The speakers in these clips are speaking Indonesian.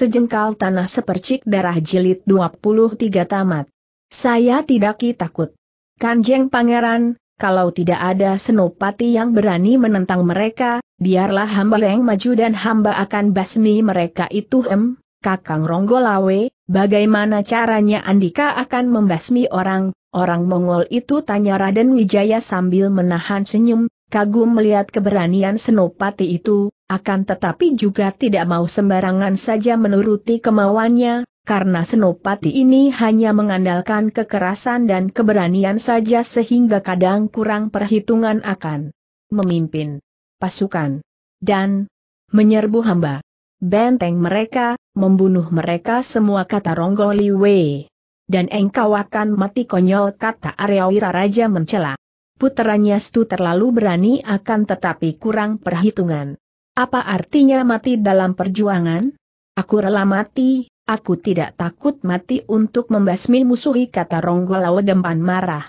Sejengkal tanah sepercik darah jilid 23 tamat. Saya tidak takut. Kanjeng Pangeran, kalau tidak ada senopati yang berani menentang mereka, biarlah hamba yang maju dan hamba akan basmi mereka itu em, Kakang Ronggolawe, bagaimana caranya Andika akan membasmi orang, orang Mongol itu tanya Raden Wijaya sambil menahan senyum, kagum melihat keberanian Senopati itu, akan tetapi juga tidak mau sembarangan saja menuruti kemauannya, karena Senopati ini hanya mengandalkan kekerasan dan keberanian saja sehingga kadang kurang perhitungan akan memimpin pasukan dan menyerbu hamba. Benteng mereka, membunuh mereka semua kata Ronggoliwe. Dan engkau akan mati konyol kata Aryawira Raja mencela puteranya Stu terlalu berani akan tetapi kurang perhitungan. Apa artinya mati dalam perjuangan? Aku rela mati, aku tidak takut mati untuk membasmi musuhi kata Ronggolawe dempan marah.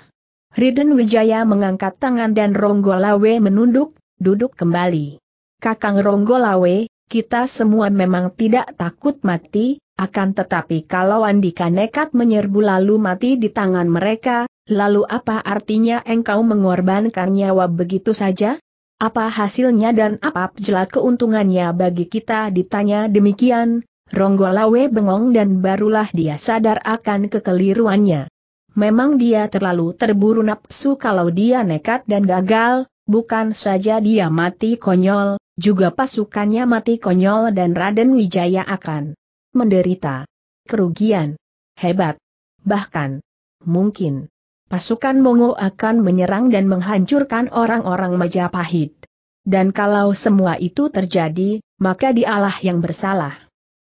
Riden Wijaya mengangkat tangan dan Ronggolawe menunduk, duduk kembali. Kakang Ronggolawe, kita semua memang tidak takut mati, akan tetapi kalau Andika nekat menyerbu lalu mati di tangan mereka, Lalu apa artinya engkau mengorbankan nyawa begitu saja? Apa hasilnya dan apa jelas keuntungannya bagi kita ditanya demikian, Ronggolawe bengong dan barulah dia sadar akan kekeliruannya. Memang dia terlalu terburu nafsu kalau dia nekat dan gagal, bukan saja dia mati konyol, juga pasukannya mati konyol dan Raden Wijaya akan menderita kerugian. Hebat. Bahkan, mungkin pasukan Mongo akan menyerang dan menghancurkan orang-orang Majapahit. Dan kalau semua itu terjadi, maka dialah yang bersalah.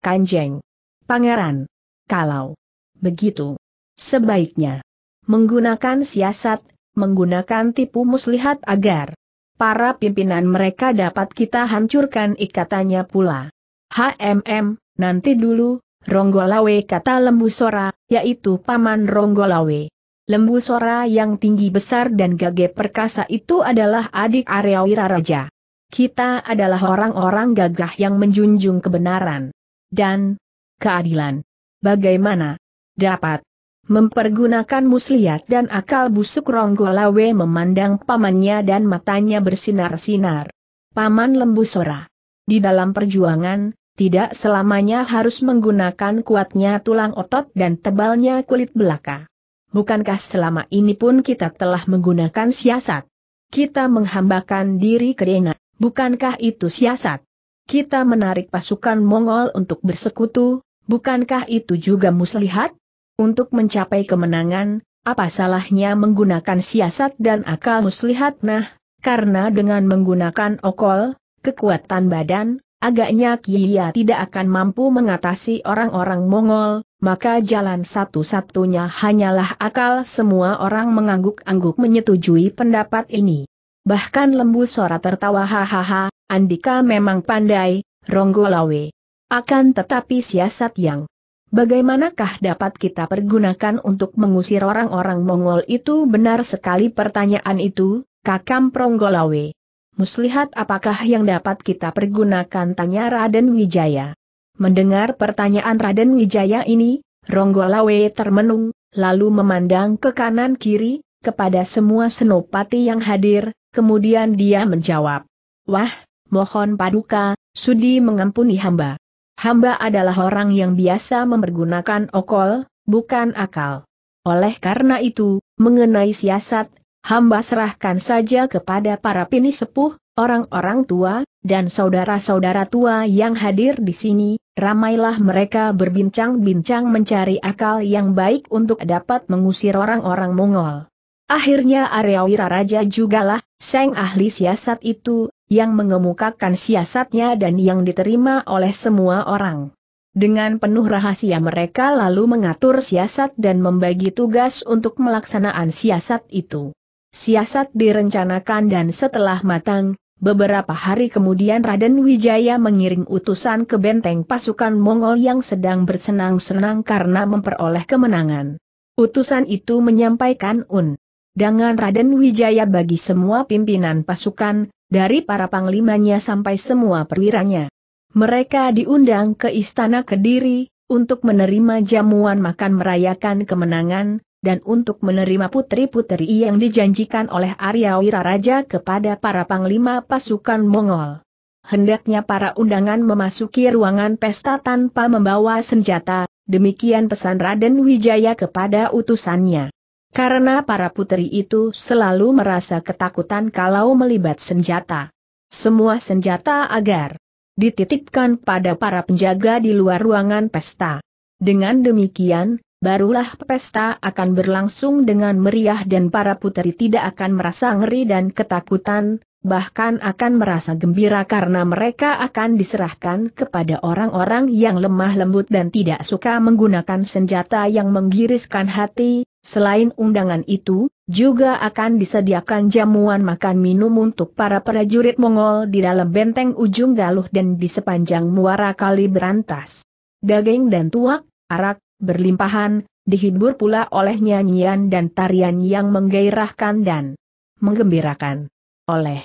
Kanjeng. Pangeran. Kalau begitu, sebaiknya menggunakan siasat, menggunakan tipu muslihat agar para pimpinan mereka dapat kita hancurkan ikatannya pula. HMM, nanti dulu, Ronggolawe kata Lembu Sora, yaitu Paman Ronggolawe. Lembu Sora yang tinggi besar dan gagah perkasa itu adalah adik Arya Wiraraja. Kita adalah orang-orang gagah yang menjunjung kebenaran dan keadilan. Bagaimana dapat mempergunakan muslihat dan akal busuk Ronggolawe memandang pamannya dan matanya bersinar-sinar. Paman Lembu Sora. Di dalam perjuangan, tidak selamanya harus menggunakan kuatnya tulang otot dan tebalnya kulit belaka bukankah selama ini pun kita telah menggunakan siasat? Kita menghambakan diri ke Dena, bukankah itu siasat? Kita menarik pasukan Mongol untuk bersekutu, bukankah itu juga muslihat? Untuk mencapai kemenangan, apa salahnya menggunakan siasat dan akal muslihat? Nah, karena dengan menggunakan okol, kekuatan badan, agaknya Kiya tidak akan mampu mengatasi orang-orang Mongol, maka jalan satu-satunya hanyalah akal semua orang mengangguk-angguk menyetujui pendapat ini. Bahkan lembu Sora tertawa hahaha, Andika memang pandai, Ronggolawe. Akan tetapi siasat yang Bagaimanakah dapat kita pergunakan untuk mengusir orang-orang Mongol itu benar sekali pertanyaan itu, Kakam Pronggolawe. Muslihat apakah yang dapat kita pergunakan tanya Raden Wijaya. Mendengar pertanyaan Raden Wijaya ini, Ronggolawe termenung, lalu memandang ke kanan kiri, kepada semua senopati yang hadir, kemudian dia menjawab. Wah, mohon paduka, sudi mengampuni hamba. Hamba adalah orang yang biasa mempergunakan okol, bukan akal. Oleh karena itu, mengenai siasat, hamba serahkan saja kepada para pini sepuh, orang-orang tua, dan saudara-saudara tua yang hadir di sini, ramailah mereka berbincang-bincang mencari akal yang baik untuk dapat mengusir orang-orang Mongol. Akhirnya Arya Wiraraja jugalah, seng ahli siasat itu, yang mengemukakan siasatnya dan yang diterima oleh semua orang. Dengan penuh rahasia mereka lalu mengatur siasat dan membagi tugas untuk melaksanaan siasat itu. Siasat direncanakan dan setelah matang, Beberapa hari kemudian Raden Wijaya mengiring utusan ke benteng pasukan Mongol yang sedang bersenang-senang karena memperoleh kemenangan. Utusan itu menyampaikan un. Dengan Raden Wijaya bagi semua pimpinan pasukan, dari para panglimanya sampai semua perwiranya. Mereka diundang ke Istana Kediri, untuk menerima jamuan makan merayakan kemenangan, dan untuk menerima putri-putri yang dijanjikan oleh Arya Wiraraja kepada para panglima pasukan Mongol. Hendaknya para undangan memasuki ruangan pesta tanpa membawa senjata, demikian pesan Raden Wijaya kepada utusannya. Karena para putri itu selalu merasa ketakutan kalau melibat senjata. Semua senjata agar dititipkan pada para penjaga di luar ruangan pesta. Dengan demikian, barulah pesta akan berlangsung dengan meriah dan para putri tidak akan merasa ngeri dan ketakutan, bahkan akan merasa gembira karena mereka akan diserahkan kepada orang-orang yang lemah lembut dan tidak suka menggunakan senjata yang menggiriskan hati, selain undangan itu, juga akan disediakan jamuan makan minum untuk para prajurit Mongol di dalam benteng ujung galuh dan di sepanjang muara kali berantas. Daging dan tuak, arak, berlimpahan, dihibur pula oleh nyanyian dan tarian yang menggairahkan dan menggembirakan oleh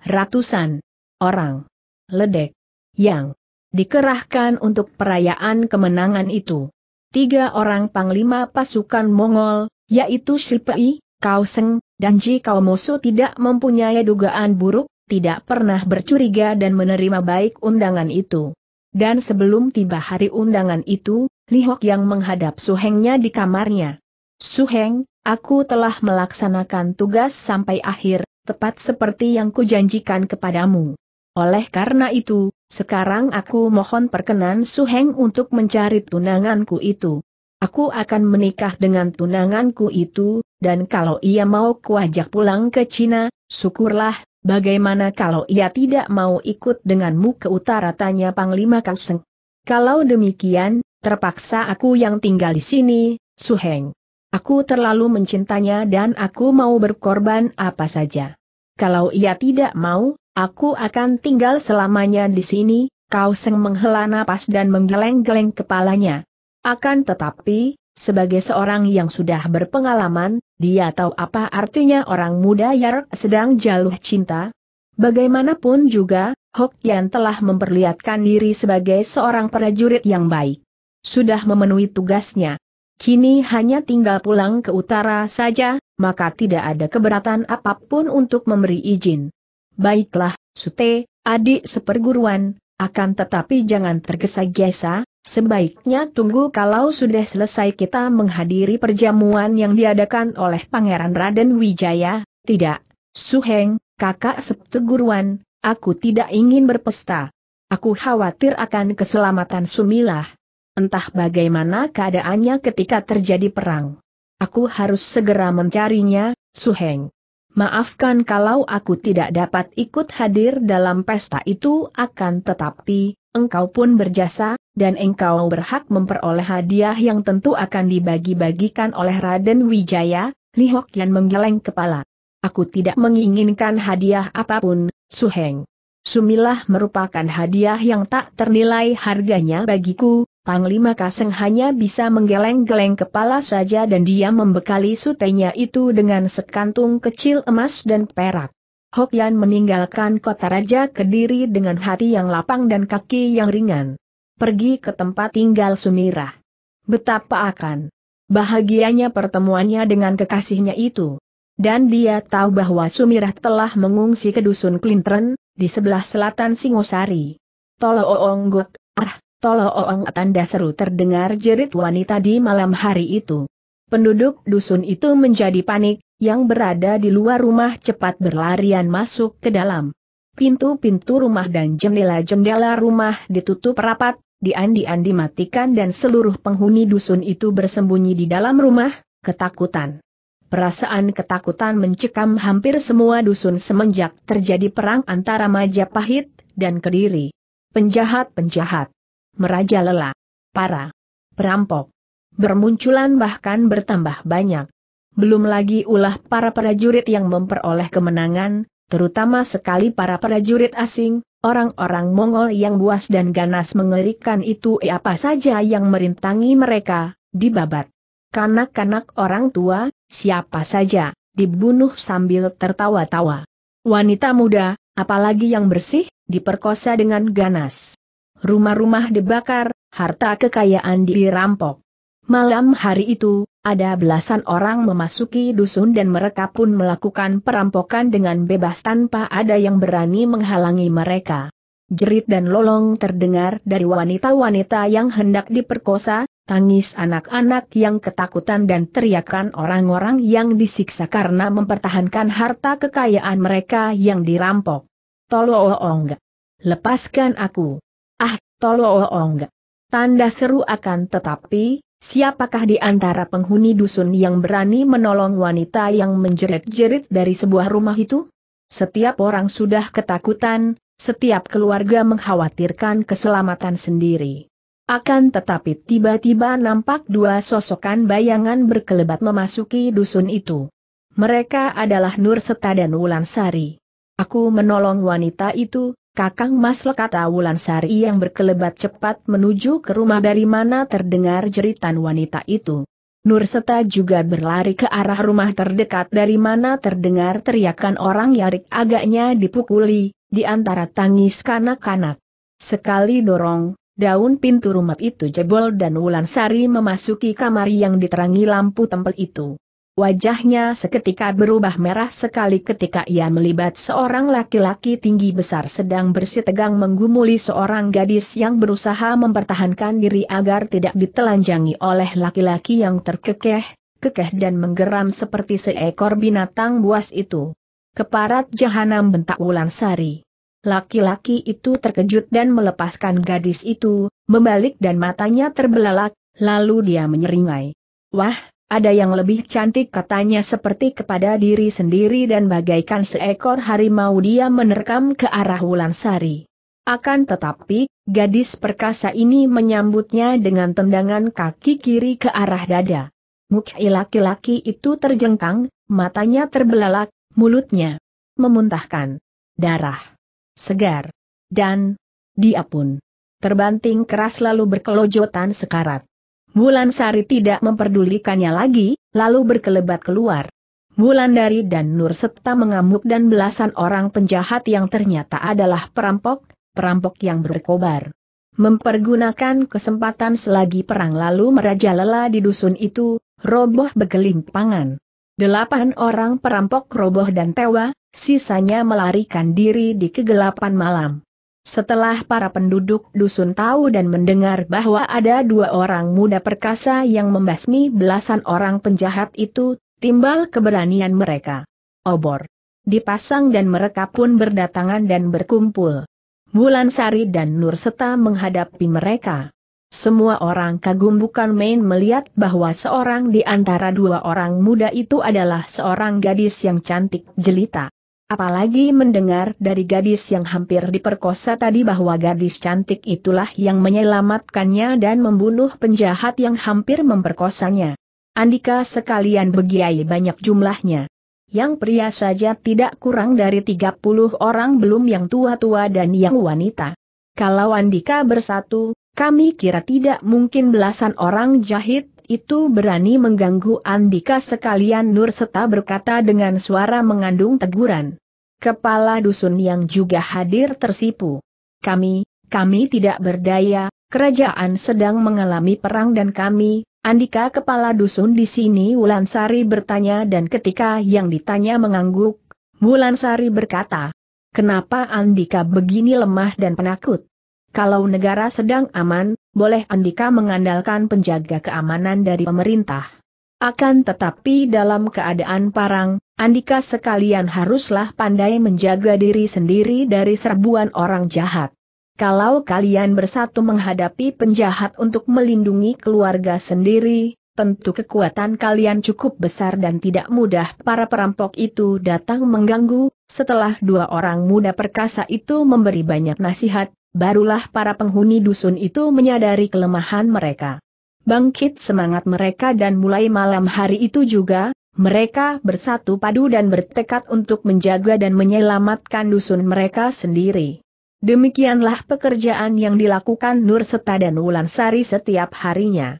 ratusan orang ledek yang dikerahkan untuk perayaan kemenangan itu. Tiga orang panglima pasukan Mongol, yaitu Shipei, Kaoseng, dan Ji Mosu tidak mempunyai dugaan buruk, tidak pernah bercuriga dan menerima baik undangan itu. Dan sebelum tiba hari undangan itu, Li Hok yang menghadap Su Hengnya di kamarnya. Su Heng, aku telah melaksanakan tugas sampai akhir, tepat seperti yang kujanjikan kepadamu. Oleh karena itu, sekarang aku mohon perkenan Su Heng untuk mencari tunanganku itu. Aku akan menikah dengan tunanganku itu, dan kalau ia mau kuajak pulang ke Cina, syukurlah, bagaimana kalau ia tidak mau ikut denganmu ke utara tanya Panglima Kangseng. Kalau demikian, Terpaksa aku yang tinggal di sini, Su Heng. Aku terlalu mencintanya dan aku mau berkorban apa saja. Kalau ia tidak mau, aku akan tinggal selamanya di sini, Kau Seng menghela napas dan menggeleng-geleng kepalanya. Akan tetapi, sebagai seorang yang sudah berpengalaman, dia tahu apa artinya orang muda yang sedang jaluh cinta, Bagaimanapun juga, Hok Yan telah memperlihatkan diri sebagai seorang prajurit yang baik sudah memenuhi tugasnya. Kini hanya tinggal pulang ke utara saja, maka tidak ada keberatan apapun untuk memberi izin. Baiklah, Sute, adik seperguruan, akan tetapi jangan tergesa-gesa, sebaiknya tunggu kalau sudah selesai kita menghadiri perjamuan yang diadakan oleh Pangeran Raden Wijaya, tidak. Suheng, kakak seperguruan, aku tidak ingin berpesta. Aku khawatir akan keselamatan Sumilah. Entah bagaimana keadaannya ketika terjadi perang. Aku harus segera mencarinya, Suheng. Maafkan kalau aku tidak dapat ikut hadir dalam pesta itu akan tetapi, engkau pun berjasa, dan engkau berhak memperoleh hadiah yang tentu akan dibagi-bagikan oleh Raden Wijaya, Li Hok menggeleng kepala. Aku tidak menginginkan hadiah apapun, Suheng. Sumilah merupakan hadiah yang tak ternilai harganya bagiku, Panglima Kaseng hanya bisa menggeleng-geleng kepala saja dan dia membekali sutenya itu dengan sekantung kecil emas dan perak. Hokyan meninggalkan kota raja Kediri dengan hati yang lapang dan kaki yang ringan. Pergi ke tempat tinggal Sumirah. Betapa akan bahagianya pertemuannya dengan kekasihnya itu. Dan dia tahu bahwa Sumirah telah mengungsi ke dusun Klintren, di sebelah selatan Singosari. Tolo Oonggok, ah, Tolong, oh, oh, tanda seru terdengar jerit wanita di malam hari itu. Penduduk dusun itu menjadi panik, yang berada di luar rumah cepat berlarian masuk ke dalam. Pintu-pintu rumah dan jendela-jendela rumah ditutup rapat, diandi-andi matikan dan seluruh penghuni dusun itu bersembunyi di dalam rumah, ketakutan. Perasaan ketakutan mencekam hampir semua dusun semenjak terjadi perang antara Majapahit dan Kediri. Penjahat-penjahat Meraja lelah, para perampok. Bermunculan bahkan bertambah banyak. Belum lagi ulah para prajurit yang memperoleh kemenangan, terutama sekali para prajurit asing, orang-orang Mongol yang buas dan ganas mengerikan itu eh apa saja yang merintangi mereka, dibabat. Kanak-kanak orang tua, siapa saja, dibunuh sambil tertawa-tawa. Wanita muda, apalagi yang bersih, diperkosa dengan ganas rumah-rumah dibakar, harta kekayaan dirampok. Malam hari itu, ada belasan orang memasuki dusun dan mereka pun melakukan perampokan dengan bebas tanpa ada yang berani menghalangi mereka. Jerit dan lolong terdengar dari wanita-wanita yang hendak diperkosa, tangis anak-anak yang ketakutan dan teriakan orang-orang yang disiksa karena mempertahankan harta kekayaan mereka yang dirampok. Tolong, lepaskan aku. Ah, tolong. Oh, oh, Tanda seru akan tetapi, siapakah di antara penghuni dusun yang berani menolong wanita yang menjerit-jerit dari sebuah rumah itu? Setiap orang sudah ketakutan, setiap keluarga mengkhawatirkan keselamatan sendiri. Akan tetapi tiba-tiba nampak dua sosokan bayangan berkelebat memasuki dusun itu. Mereka adalah Nur Seta dan Wulansari. Aku menolong wanita itu, Kakang Mas Lekata Sari yang berkelebat cepat menuju ke rumah dari mana terdengar jeritan wanita itu. Nurseta juga berlari ke arah rumah terdekat dari mana terdengar teriakan orang Yarik agaknya dipukuli, di antara tangis kanak-kanak. Sekali dorong, daun pintu rumah itu jebol dan Wulan Sari memasuki kamar yang diterangi lampu tempel itu. Wajahnya seketika berubah merah sekali ketika ia melibat seorang laki-laki tinggi besar sedang bersitegang menggumuli seorang gadis yang berusaha mempertahankan diri agar tidak ditelanjangi oleh laki-laki yang terkekeh, kekeh dan menggeram seperti seekor binatang buas itu. Keparat jahanam bentak Wulan Sari. Laki-laki itu terkejut dan melepaskan gadis itu, membalik dan matanya terbelalak, lalu dia menyeringai. Wah, ada yang lebih cantik katanya seperti kepada diri sendiri dan bagaikan seekor harimau dia menerkam ke arah Wulansari. Akan tetapi, gadis perkasa ini menyambutnya dengan tendangan kaki kiri ke arah dada. Mukai laki-laki itu terjengkang, matanya terbelalak, mulutnya memuntahkan darah segar. Dan dia pun terbanting keras lalu berkelojotan sekarat. Bulan Sari tidak memperdulikannya lagi, lalu berkelebat keluar. Bulan Dari dan Nur serta mengamuk dan belasan orang penjahat yang ternyata adalah perampok, perampok yang berkobar. Mempergunakan kesempatan selagi perang lalu merajalela di dusun itu, roboh bergelimpangan. Delapan orang perampok roboh dan tewa, sisanya melarikan diri di kegelapan malam. Setelah para penduduk dusun tahu dan mendengar bahwa ada dua orang muda perkasa yang membasmi belasan orang penjahat itu, timbal keberanian mereka. Obor dipasang dan mereka pun berdatangan dan berkumpul. Bulan Sari dan Nur Seta menghadapi mereka. Semua orang kagum bukan main melihat bahwa seorang di antara dua orang muda itu adalah seorang gadis yang cantik jelita. Apalagi mendengar dari gadis yang hampir diperkosa tadi bahwa gadis cantik itulah yang menyelamatkannya dan membunuh penjahat yang hampir memperkosanya. Andika sekalian begiai banyak jumlahnya. Yang pria saja tidak kurang dari 30 orang belum yang tua-tua dan yang wanita. Kalau Andika bersatu, kami kira tidak mungkin belasan orang jahit itu berani mengganggu Andika sekalian Nur Seta berkata dengan suara mengandung teguran. Kepala dusun yang juga hadir tersipu. Kami, kami tidak berdaya, kerajaan sedang mengalami perang dan kami, Andika kepala dusun di sini Wulansari bertanya dan ketika yang ditanya mengangguk, Wulansari berkata, Kenapa Andika begini lemah dan penakut? Kalau negara sedang aman, boleh Andika mengandalkan penjaga keamanan dari pemerintah. Akan tetapi dalam keadaan parang, Andika sekalian haruslah pandai menjaga diri sendiri dari serbuan orang jahat. Kalau kalian bersatu menghadapi penjahat untuk melindungi keluarga sendiri, tentu kekuatan kalian cukup besar dan tidak mudah para perampok itu datang mengganggu, setelah dua orang muda perkasa itu memberi banyak nasihat, barulah para penghuni dusun itu menyadari kelemahan mereka. Bangkit semangat mereka dan mulai malam hari itu juga, mereka bersatu padu dan bertekad untuk menjaga dan menyelamatkan dusun mereka sendiri. Demikianlah pekerjaan yang dilakukan Nur Seta dan Sari setiap harinya.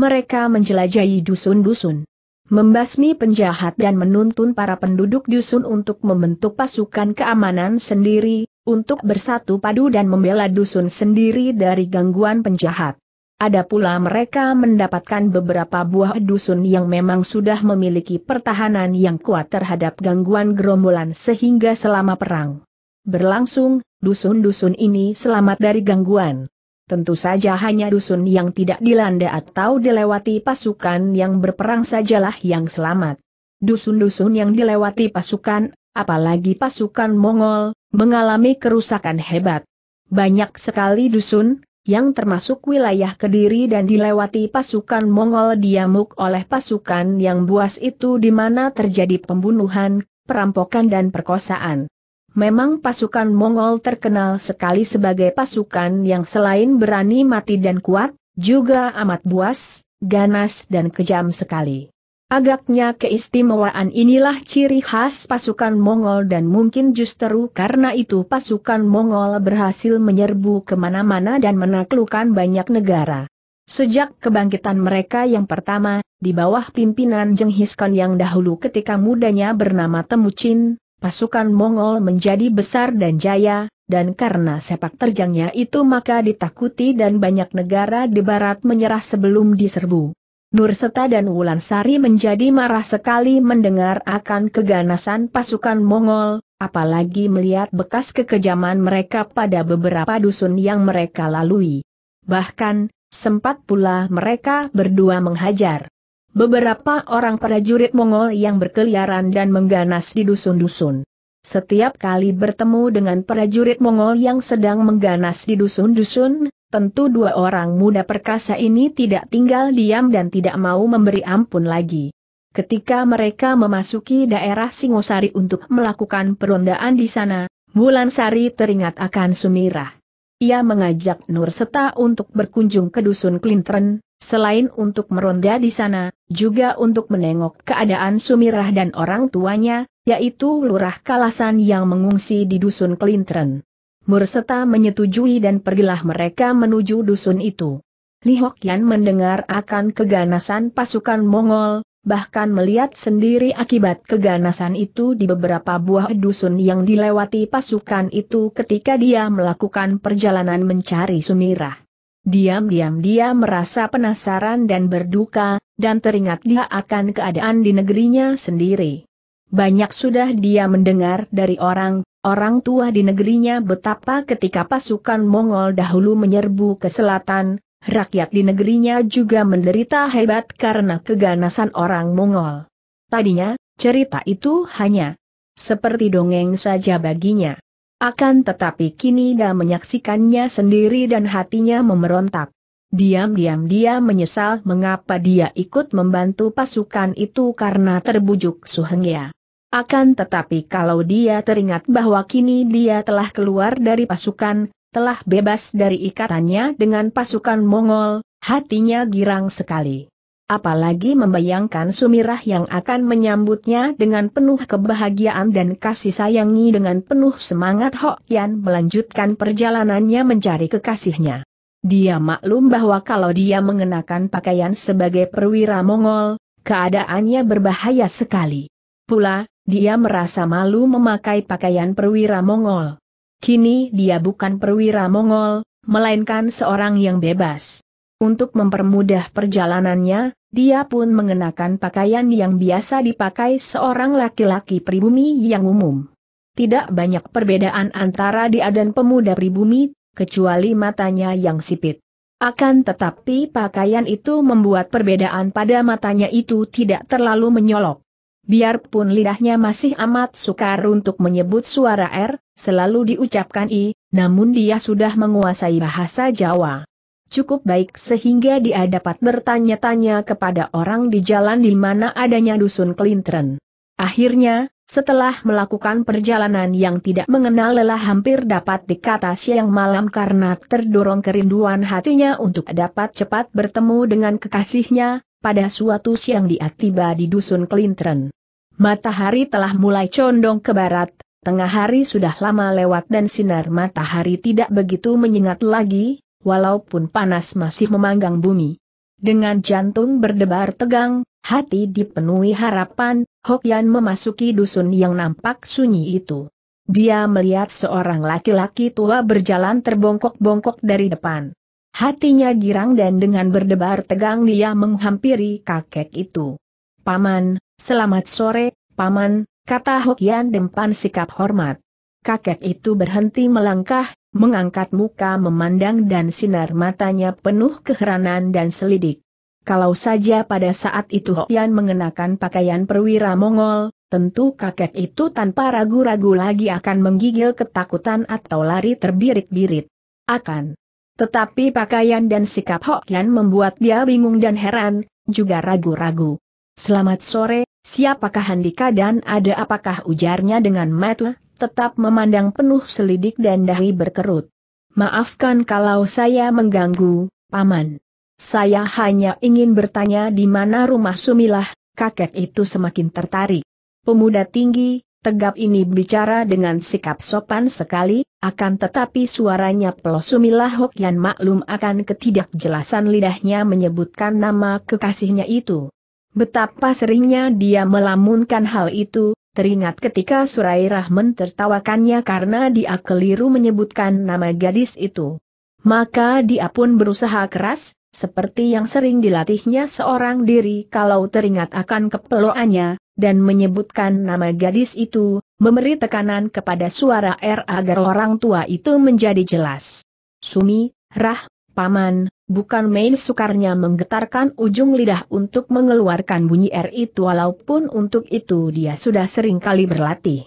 Mereka menjelajahi dusun-dusun, membasmi penjahat dan menuntun para penduduk dusun untuk membentuk pasukan keamanan sendiri, untuk bersatu padu dan membela dusun sendiri dari gangguan penjahat. Ada pula mereka mendapatkan beberapa buah dusun yang memang sudah memiliki pertahanan yang kuat terhadap gangguan gerombolan sehingga selama perang berlangsung, dusun-dusun ini selamat dari gangguan. Tentu saja hanya dusun yang tidak dilanda atau dilewati pasukan yang berperang sajalah yang selamat. Dusun-dusun yang dilewati pasukan apalagi pasukan Mongol, mengalami kerusakan hebat. Banyak sekali dusun, yang termasuk wilayah Kediri dan dilewati pasukan Mongol diamuk oleh pasukan yang buas itu di mana terjadi pembunuhan, perampokan dan perkosaan. Memang pasukan Mongol terkenal sekali sebagai pasukan yang selain berani mati dan kuat, juga amat buas, ganas dan kejam sekali. Agaknya keistimewaan inilah ciri khas pasukan Mongol dan mungkin justru karena itu pasukan Mongol berhasil menyerbu kemana-mana dan menaklukkan banyak negara. Sejak kebangkitan mereka yang pertama, di bawah pimpinan Jenghis Khan yang dahulu ketika mudanya bernama Temucin, pasukan Mongol menjadi besar dan jaya, dan karena sepak terjangnya itu maka ditakuti dan banyak negara di barat menyerah sebelum diserbu. Nurseta dan Wulansari menjadi marah sekali mendengar akan keganasan pasukan Mongol, apalagi melihat bekas kekejaman mereka pada beberapa dusun yang mereka lalui. Bahkan, sempat pula mereka berdua menghajar. Beberapa orang prajurit Mongol yang berkeliaran dan mengganas di dusun-dusun. Setiap kali bertemu dengan prajurit Mongol yang sedang mengganas di dusun-dusun, Tentu dua orang muda perkasa ini tidak tinggal diam dan tidak mau memberi ampun lagi. Ketika mereka memasuki daerah Singosari untuk melakukan perondaan di sana, Bulan Sari teringat akan Sumirah. Ia mengajak Nur Seta untuk berkunjung ke Dusun Klintren, selain untuk meronda di sana, juga untuk menengok keadaan Sumirah dan orang tuanya, yaitu Lurah Kalasan yang mengungsi di Dusun Klintren. Murseta menyetujui dan pergilah mereka menuju dusun itu. Li Hokian mendengar akan keganasan pasukan Mongol, bahkan melihat sendiri akibat keganasan itu di beberapa buah dusun yang dilewati pasukan itu ketika dia melakukan perjalanan mencari Sumira. Diam-diam dia merasa penasaran dan berduka, dan teringat dia akan keadaan di negerinya sendiri. Banyak sudah dia mendengar dari orang, orang tua di negerinya betapa ketika pasukan Mongol dahulu menyerbu ke selatan, rakyat di negerinya juga menderita hebat karena keganasan orang Mongol. Tadinya, cerita itu hanya seperti dongeng saja baginya. Akan tetapi kini dia menyaksikannya sendiri dan hatinya memerontak. Diam-diam dia menyesal mengapa dia ikut membantu pasukan itu karena terbujuk Suhengya. Akan tetapi kalau dia teringat bahwa kini dia telah keluar dari pasukan, telah bebas dari ikatannya dengan pasukan Mongol, hatinya girang sekali. Apalagi membayangkan Sumirah yang akan menyambutnya dengan penuh kebahagiaan dan kasih sayangi dengan penuh semangat Hok Yan melanjutkan perjalanannya mencari kekasihnya. Dia maklum bahwa kalau dia mengenakan pakaian sebagai perwira Mongol, keadaannya berbahaya sekali. Pula, dia merasa malu memakai pakaian perwira Mongol. Kini dia bukan perwira Mongol, melainkan seorang yang bebas. Untuk mempermudah perjalanannya, dia pun mengenakan pakaian yang biasa dipakai seorang laki-laki pribumi yang umum. Tidak banyak perbedaan antara dia dan pemuda pribumi, kecuali matanya yang sipit. Akan tetapi pakaian itu membuat perbedaan pada matanya itu tidak terlalu menyolok. Biarpun lidahnya masih amat sukar untuk menyebut suara R, selalu diucapkan I, namun dia sudah menguasai bahasa Jawa. Cukup baik sehingga dia dapat bertanya-tanya kepada orang di jalan di mana adanya dusun Klintren. Akhirnya, setelah melakukan perjalanan yang tidak mengenal lelah hampir dapat dikata siang malam karena terdorong kerinduan hatinya untuk dapat cepat bertemu dengan kekasihnya, pada suatu siang dia tiba di dusun Kelintren. Matahari telah mulai condong ke barat, tengah hari sudah lama lewat dan sinar matahari tidak begitu menyengat lagi, walaupun panas masih memanggang bumi. Dengan jantung berdebar tegang, hati dipenuhi harapan, Hokyan memasuki dusun yang nampak sunyi itu. Dia melihat seorang laki-laki tua berjalan terbongkok-bongkok dari depan. Hatinya girang dan dengan berdebar tegang dia menghampiri kakek itu. Paman, selamat sore, Paman, kata Hokian Dempan sikap hormat. Kakek itu berhenti melangkah, mengangkat muka memandang dan sinar matanya penuh keheranan dan selidik. Kalau saja pada saat itu Hokian mengenakan pakaian perwira Mongol, tentu kakek itu tanpa ragu-ragu lagi akan menggigil ketakutan atau lari terbirit-birit. Akan tetapi pakaian dan sikap Hoklan membuat dia bingung dan heran, juga ragu-ragu. Selamat sore, siapakah Handika dan ada apakah ujarnya dengan mata, tetap memandang penuh selidik dan dahi berkerut. Maafkan kalau saya mengganggu, Paman. Saya hanya ingin bertanya di mana rumah Sumilah, kakek itu semakin tertarik. Pemuda tinggi, tegap ini bicara dengan sikap sopan sekali, akan tetapi suaranya pelosumilah Hok yang maklum akan ketidakjelasan lidahnya menyebutkan nama kekasihnya itu. Betapa seringnya dia melamunkan hal itu, teringat ketika Surairah mentertawakannya karena dia keliru menyebutkan nama gadis itu. Maka dia pun berusaha keras, seperti yang sering dilatihnya seorang diri kalau teringat akan kepeloannya, dan menyebutkan nama gadis itu, memberi tekanan kepada suara R agar orang tua itu menjadi jelas. Sumi, Rah, Paman, bukan main sukarnya menggetarkan ujung lidah untuk mengeluarkan bunyi R itu walaupun untuk itu dia sudah sering kali berlatih.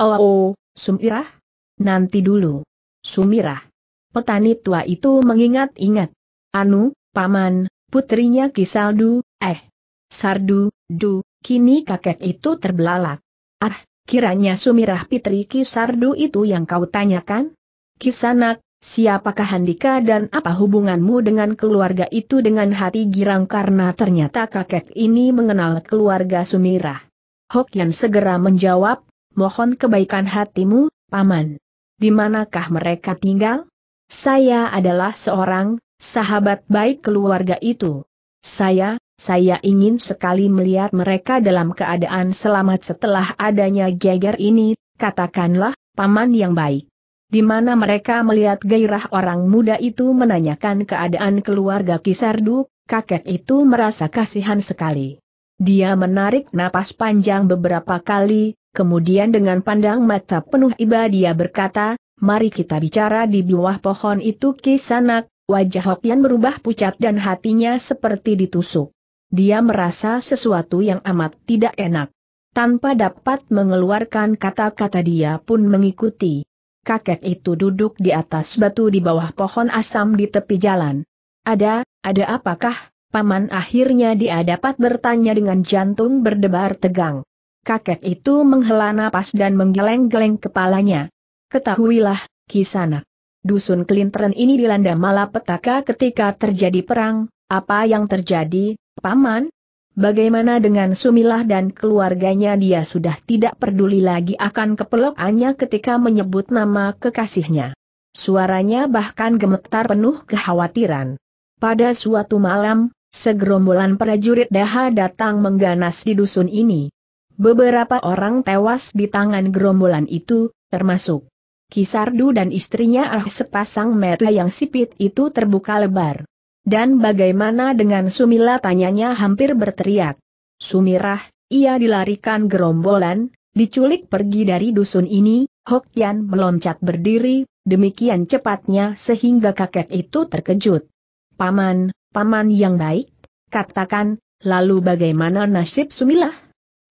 Oh, oh Sumirah? Nanti dulu. Sumirah. Petani tua itu mengingat-ingat. Anu, Paman, putrinya Kisaldu, eh. Sardu, Du, kini kakek itu terbelalak. Ah, Kiranya Sumirah Pitri Kisardu itu yang kau tanyakan? Kisanak, siapakah Handika dan apa hubunganmu dengan keluarga itu dengan hati girang karena ternyata kakek ini mengenal keluarga Sumirah. Hokian segera menjawab, mohon kebaikan hatimu, Paman. Di manakah mereka tinggal? Saya adalah seorang sahabat baik keluarga itu. Saya, saya ingin sekali melihat mereka dalam keadaan selamat setelah adanya geger ini, katakanlah, paman yang baik. Di mana mereka melihat gairah orang muda itu menanyakan keadaan keluarga Kisardu, kakek itu merasa kasihan sekali. Dia menarik napas panjang beberapa kali, kemudian dengan pandang mata penuh iba dia berkata, mari kita bicara di bawah pohon itu kisanak, wajah Hokian berubah pucat dan hatinya seperti ditusuk dia merasa sesuatu yang amat tidak enak. Tanpa dapat mengeluarkan kata-kata dia pun mengikuti. Kakek itu duduk di atas batu di bawah pohon asam di tepi jalan. Ada, ada apakah, paman akhirnya dia dapat bertanya dengan jantung berdebar tegang. Kakek itu menghela napas dan menggeleng-geleng kepalanya. Ketahuilah, kisana. Dusun Kelintren ini dilanda malapetaka ketika terjadi perang, apa yang terjadi, Paman, bagaimana dengan Sumilah dan keluarganya dia sudah tidak peduli lagi akan kepelokannya ketika menyebut nama kekasihnya. Suaranya bahkan gemetar penuh kekhawatiran. Pada suatu malam, segerombolan prajurit daha datang mengganas di dusun ini. Beberapa orang tewas di tangan gerombolan itu, termasuk Kisardu dan istrinya Ah sepasang mata yang sipit itu terbuka lebar. Dan bagaimana dengan Sumila tanyanya hampir berteriak. Sumirah, ia dilarikan gerombolan, diculik pergi dari dusun ini, Hokian meloncat berdiri, demikian cepatnya sehingga kakek itu terkejut. Paman, paman yang baik, katakan, lalu bagaimana nasib Sumilah?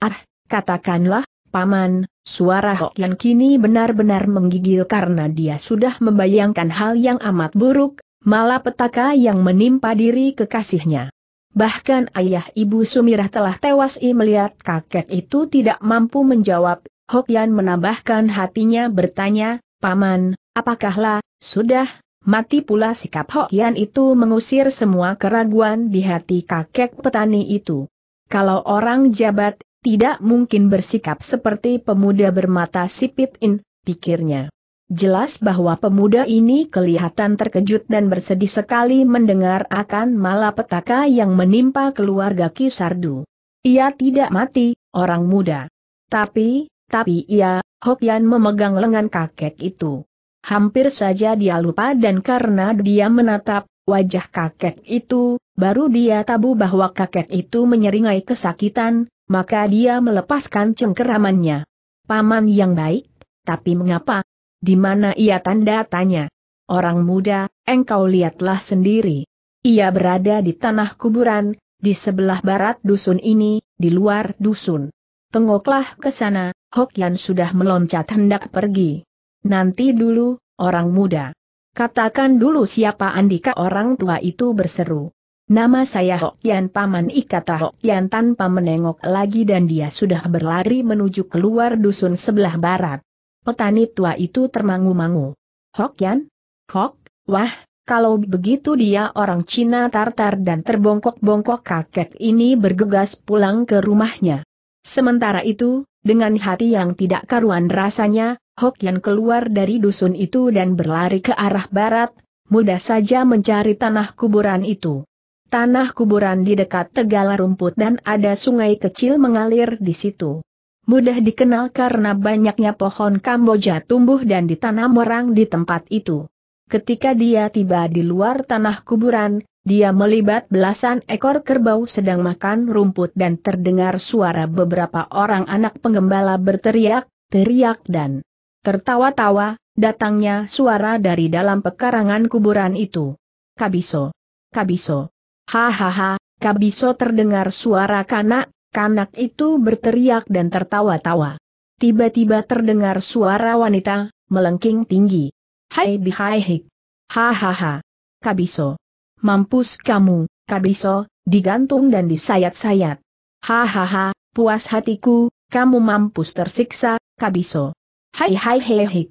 Ah, katakanlah, paman, suara Hokian kini benar-benar menggigil karena dia sudah membayangkan hal yang amat buruk, Malah petaka yang menimpa diri kekasihnya. Bahkan ayah ibu Sumirah telah tewas I melihat kakek itu tidak mampu menjawab, Hokian menambahkan hatinya bertanya, Paman, apakahlah, sudah, mati pula sikap Hokian itu mengusir semua keraguan di hati kakek petani itu. Kalau orang jabat, tidak mungkin bersikap seperti pemuda bermata sipit in, pikirnya. Jelas bahwa pemuda ini kelihatan terkejut dan bersedih sekali mendengar akan malapetaka yang menimpa keluarga Kisardu. Ia tidak mati, orang muda. Tapi, tapi ia, Hokian memegang lengan kakek itu. Hampir saja dia lupa dan karena dia menatap wajah kakek itu, baru dia tabu bahwa kakek itu menyeringai kesakitan, maka dia melepaskan cengkeramannya. Paman yang baik, tapi mengapa, di mana ia tanda tanya? Orang muda, engkau lihatlah sendiri. Ia berada di tanah kuburan, di sebelah barat dusun ini, di luar dusun. Tengoklah ke sana, Hokyan sudah meloncat hendak pergi. Nanti dulu, orang muda. Katakan dulu siapa Andika orang tua itu berseru. Nama saya Hokyan Paman Ikata Hokyan tanpa menengok lagi dan dia sudah berlari menuju keluar dusun sebelah barat. Petani tua itu termangu-mangu. Hokyan? Hok, wah, kalau begitu dia orang Cina Tartar dan terbongkok-bongkok kakek ini bergegas pulang ke rumahnya. Sementara itu, dengan hati yang tidak karuan rasanya, Hokyan keluar dari dusun itu dan berlari ke arah barat, mudah saja mencari tanah kuburan itu. Tanah kuburan di dekat Tegala rumput dan ada sungai kecil mengalir di situ mudah dikenal karena banyaknya pohon kamboja tumbuh dan ditanam orang di tempat itu. Ketika dia tiba di luar tanah kuburan, dia melibat belasan ekor kerbau sedang makan rumput dan terdengar suara beberapa orang anak pengembala berteriak, teriak dan tertawa-tawa, datangnya suara dari dalam pekarangan kuburan itu. Kabiso! Kabiso! Hahaha, Kabiso terdengar suara kanak, Kanak itu berteriak dan tertawa-tawa. Tiba-tiba terdengar suara wanita, melengking tinggi. Hai bihai hik. Hahaha. Kabiso. Mampus kamu, Kabiso, digantung dan disayat-sayat. Hahaha, puas hatiku, kamu mampus tersiksa, Kabiso. Hai hai hei hik.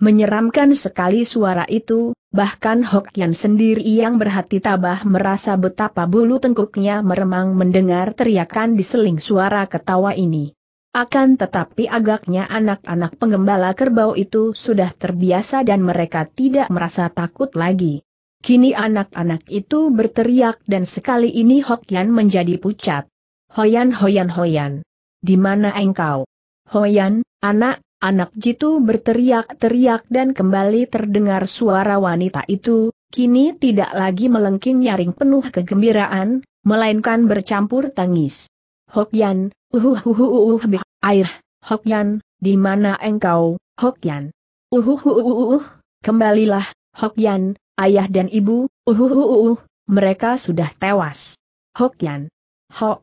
Menyeramkan sekali suara itu, bahkan Hokian sendiri yang berhati tabah merasa betapa bulu tengkuknya meremang mendengar teriakan diseling suara ketawa ini. Akan tetapi agaknya anak-anak penggembala kerbau itu sudah terbiasa dan mereka tidak merasa takut lagi. Kini anak-anak itu berteriak dan sekali ini Hokian menjadi pucat. Hoyan Hoyan Hoyan. Di mana engkau? Hoyan, anak, Anak jitu berteriak-teriak dan kembali terdengar suara wanita itu, kini tidak lagi melengking nyaring penuh kegembiraan, melainkan bercampur tangis. Hokyan, uhuhuhuhuhuh bih, air, Hokyan, di mana engkau, Hokyan? Uhuhuhuhuh, kembalilah, Hokyan, ayah dan ibu, uhuhuhuhuh, mereka sudah tewas. Hokyan. Hok,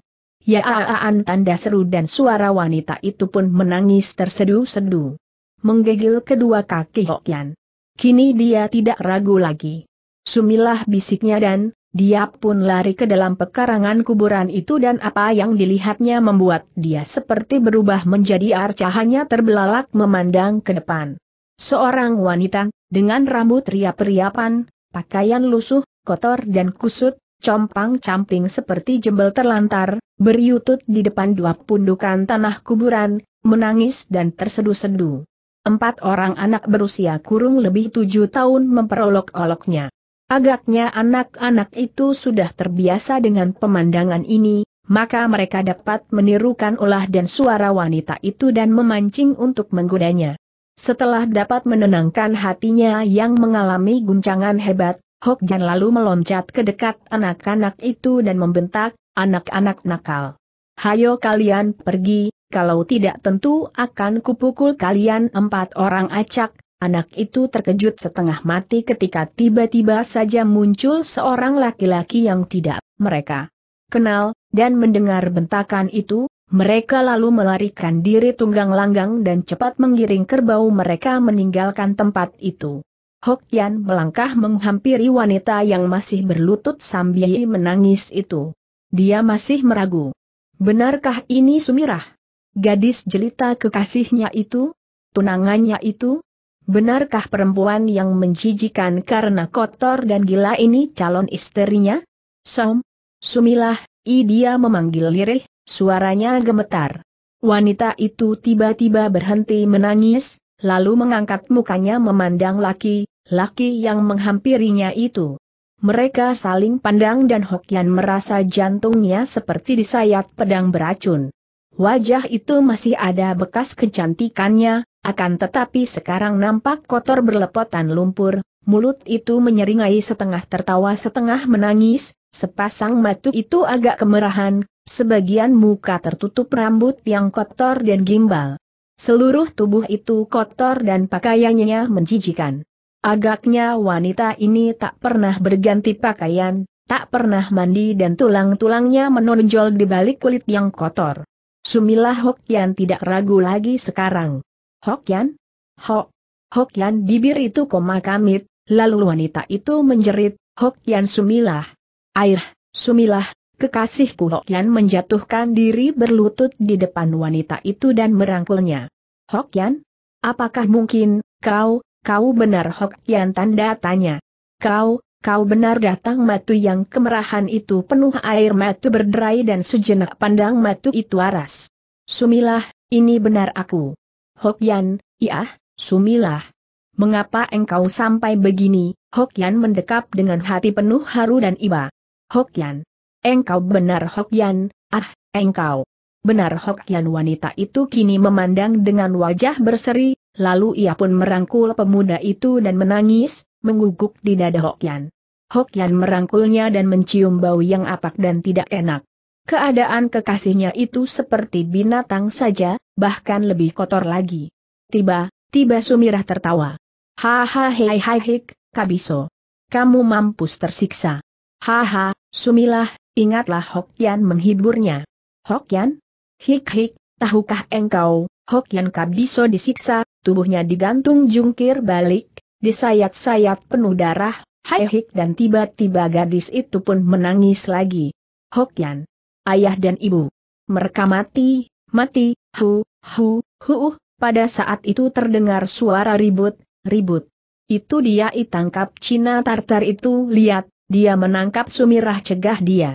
aaan ya, ah, ah, tanda seru dan suara wanita itu pun menangis tersedu-sedu. Menggegil kedua kaki Hokyan. Kini dia tidak ragu lagi. Sumilah bisiknya dan, dia pun lari ke dalam pekarangan kuburan itu dan apa yang dilihatnya membuat dia seperti berubah menjadi arcahannya terbelalak memandang ke depan. Seorang wanita, dengan rambut riap-riapan, pakaian lusuh, kotor dan kusut, compang-camping seperti jembel terlantar, beriutut di depan dua pundukan tanah kuburan, menangis dan tersedu-sedu. Empat orang anak berusia kurung lebih tujuh tahun memperolok-oloknya. Agaknya anak-anak itu sudah terbiasa dengan pemandangan ini, maka mereka dapat menirukan ulah dan suara wanita itu dan memancing untuk menggodanya. Setelah dapat menenangkan hatinya yang mengalami guncangan hebat, Hok Hokjan lalu meloncat ke dekat anak-anak itu dan membentak, anak-anak nakal. Hayo kalian pergi, kalau tidak tentu akan kupukul kalian empat orang acak, anak itu terkejut setengah mati ketika tiba-tiba saja muncul seorang laki-laki yang tidak mereka kenal, dan mendengar bentakan itu, mereka lalu melarikan diri tunggang langgang dan cepat menggiring kerbau mereka meninggalkan tempat itu. Hok Yan melangkah menghampiri wanita yang masih berlutut sambil menangis itu. Dia masih meragu. Benarkah ini Sumirah? Gadis jelita kekasihnya itu? Tunangannya itu? Benarkah perempuan yang menjijikan karena kotor dan gila ini calon istrinya? Som? Sumilah, i dia memanggil lirih, suaranya gemetar. Wanita itu tiba-tiba berhenti menangis, lalu mengangkat mukanya memandang laki, laki yang menghampirinya itu. Mereka saling pandang dan Hokian merasa jantungnya seperti disayat pedang beracun. Wajah itu masih ada bekas kecantikannya, akan tetapi sekarang nampak kotor berlepotan lumpur, mulut itu menyeringai setengah tertawa setengah menangis, sepasang mata itu agak kemerahan, sebagian muka tertutup rambut yang kotor dan gimbal. Seluruh tubuh itu kotor dan pakaiannya menjijikan. Agaknya wanita ini tak pernah berganti pakaian, tak pernah mandi dan tulang-tulangnya menonjol di balik kulit yang kotor. Sumilah Hokian tidak ragu lagi sekarang. Hokian? Hok. Hokian, bibir itu koma kamit, lalu wanita itu menjerit, Hokian Sumilah. Air, Sumilah, kekasihku Hokian menjatuhkan diri berlutut di depan wanita itu dan merangkulnya. Hokian, Apakah mungkin, kau, kau benar Hok Yan tanda tanya. Kau, kau benar datang matu yang kemerahan itu penuh air matu berderai dan sejenak pandang matu itu aras. Sumilah, ini benar aku. Hok Yan, iya, Sumilah. Mengapa engkau sampai begini? Hok Yan mendekap dengan hati penuh haru dan iba. Hok Yan. Engkau benar Hok Yan, ah, engkau. Benar Hok Yan wanita itu kini memandang dengan wajah berseri, Lalu ia pun merangkul pemuda itu dan menangis, mengguguk di dada Hokyan. Hokyan merangkulnya dan mencium bau yang apak dan tidak enak. Keadaan kekasihnya itu seperti binatang saja, bahkan lebih kotor lagi. Tiba, tiba Sumirah tertawa. Haha hei hai hik, kabiso. Kamu mampus tersiksa. Haha, Sumilah, ingatlah Hokyan menghiburnya. Hokyan? Hik hik, tahukah engkau, Hokyan kabiso disiksa, tubuhnya digantung jungkir balik, disayat-sayat penuh darah, hai hik dan tiba-tiba gadis itu pun menangis lagi. Hokian, Ayah dan ibu. Mereka mati, mati, hu, hu, hu, uh. pada saat itu terdengar suara ribut, ribut. Itu dia ditangkap Cina Tartar itu, lihat, dia menangkap Sumirah cegah dia.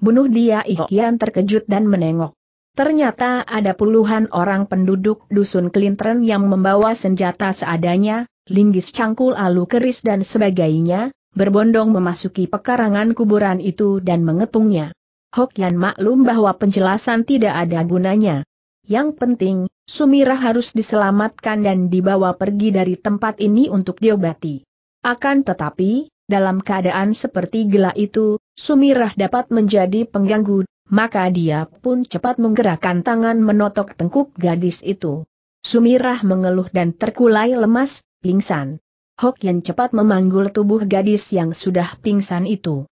Bunuh dia Ihyan terkejut dan menengok. Ternyata ada puluhan orang penduduk dusun Kelintren yang membawa senjata seadanya, linggis cangkul alu keris dan sebagainya, berbondong memasuki pekarangan kuburan itu dan mengepungnya. Hokian maklum bahwa penjelasan tidak ada gunanya. Yang penting, Sumira harus diselamatkan dan dibawa pergi dari tempat ini untuk diobati. Akan tetapi, dalam keadaan seperti gelap itu, Sumirah dapat menjadi pengganggu maka dia pun cepat menggerakkan tangan menotok tengkuk gadis itu. Sumirah mengeluh dan terkulai lemas, pingsan. Hok yang cepat memanggul tubuh gadis yang sudah pingsan itu.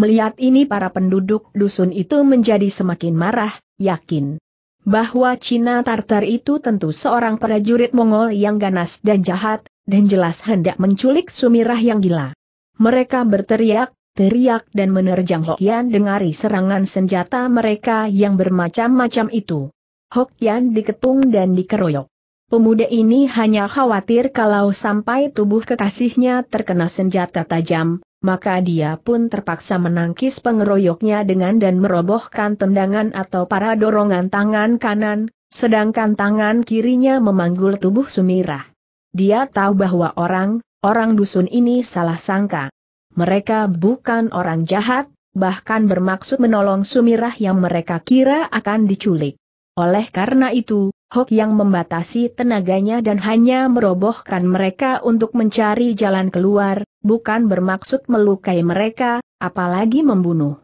Melihat ini para penduduk dusun itu menjadi semakin marah, yakin bahwa Cina Tartar itu tentu seorang prajurit Mongol yang ganas dan jahat, dan jelas hendak menculik Sumirah yang gila. Mereka berteriak, teriak dan menerjang Hokian dengari serangan senjata mereka yang bermacam-macam itu. Hokian diketung dan dikeroyok. Pemuda ini hanya khawatir kalau sampai tubuh kekasihnya terkena senjata tajam, maka dia pun terpaksa menangkis pengeroyoknya dengan dan merobohkan tendangan atau para dorongan tangan kanan, sedangkan tangan kirinya memanggul tubuh Sumirah. Dia tahu bahwa orang, orang dusun ini salah sangka. Mereka bukan orang jahat, bahkan bermaksud menolong Sumirah yang mereka kira akan diculik. Oleh karena itu, Hok yang membatasi tenaganya dan hanya merobohkan mereka untuk mencari jalan keluar, bukan bermaksud melukai mereka, apalagi membunuh.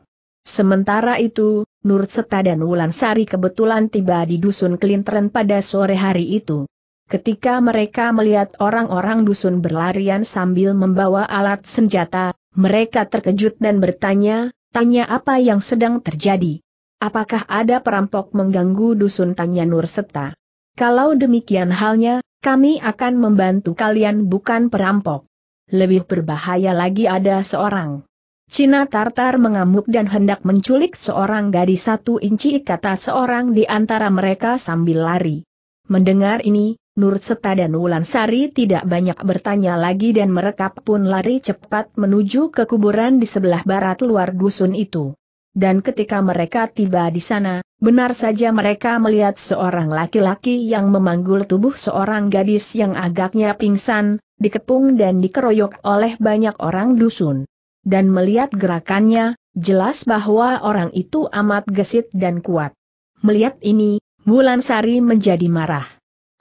Sementara itu, Nur Seta dan Sari kebetulan tiba di dusun Kelintren pada sore hari itu. Ketika mereka melihat orang-orang dusun berlarian sambil membawa alat senjata, mereka terkejut dan bertanya, tanya apa yang sedang terjadi. Apakah ada perampok mengganggu dusun tanya Nur Seta? Kalau demikian halnya, kami akan membantu kalian bukan perampok. Lebih berbahaya lagi ada seorang. Cina Tartar mengamuk dan hendak menculik seorang gadis satu inci kata seorang di antara mereka sambil lari. Mendengar ini, Nur Seta dan Sari tidak banyak bertanya lagi dan mereka pun lari cepat menuju ke kuburan di sebelah barat luar dusun itu. Dan ketika mereka tiba di sana, benar saja mereka melihat seorang laki-laki yang memanggul tubuh seorang gadis yang agaknya pingsan, dikepung dan dikeroyok oleh banyak orang dusun. Dan melihat gerakannya, jelas bahwa orang itu amat gesit dan kuat. Melihat ini, Bulan Sari menjadi marah.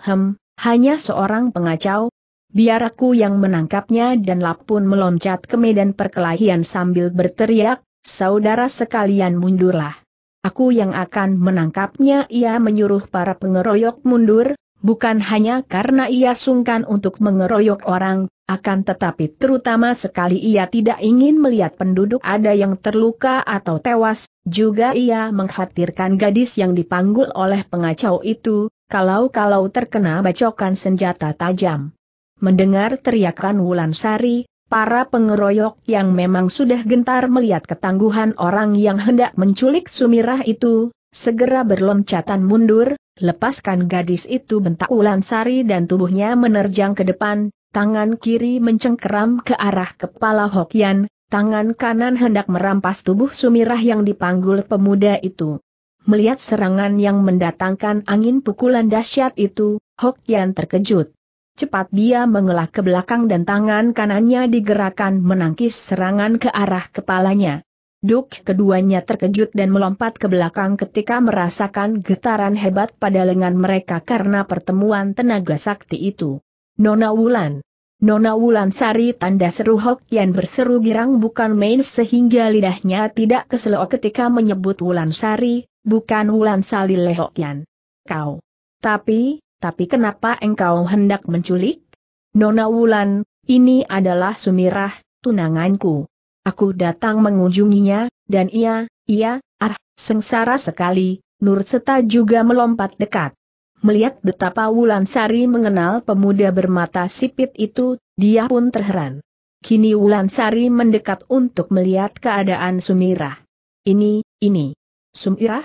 Hem, hanya seorang pengacau, biar aku yang menangkapnya dan Lapun meloncat ke medan perkelahian sambil berteriak, saudara sekalian mundurlah. Aku yang akan menangkapnya ia menyuruh para pengeroyok mundur, bukan hanya karena ia sungkan untuk mengeroyok orang, akan tetapi terutama sekali ia tidak ingin melihat penduduk ada yang terluka atau tewas, juga ia mengkhawatirkan gadis yang dipanggul oleh pengacau itu, kalau-kalau terkena bacokan senjata tajam. Mendengar teriakan Wulan Sari, para pengeroyok yang memang sudah gentar melihat ketangguhan orang yang hendak menculik Sumirah itu, segera berloncatan mundur, lepaskan gadis itu bentak Wulan Sari dan tubuhnya menerjang ke depan, tangan kiri mencengkeram ke arah kepala Hokian, tangan kanan hendak merampas tubuh Sumirah yang dipanggul pemuda itu. Melihat serangan yang mendatangkan angin pukulan dahsyat itu, Hok terkejut. Cepat dia mengelak ke belakang dan tangan kanannya digerakkan menangkis serangan ke arah kepalanya. Duk keduanya terkejut dan melompat ke belakang ketika merasakan getaran hebat pada lengan mereka karena pertemuan tenaga sakti itu. Nona Wulan Nona Wulan Sari tanda seru Hok Yan berseru girang bukan main sehingga lidahnya tidak keselo ketika menyebut Wulan Sari bukan Wulan Hok Yan. Kau. Tapi, tapi kenapa engkau hendak menculik? Nona Wulan, ini adalah Sumirah, tunanganku. Aku datang mengunjunginya, dan ia, ia, ah, sengsara sekali, Nurseta juga melompat dekat. Melihat betapa Wulan Sari mengenal pemuda bermata sipit itu, dia pun terheran. Kini Wulan Sari mendekat untuk melihat keadaan Sumirah. Ini, ini. Sumirah?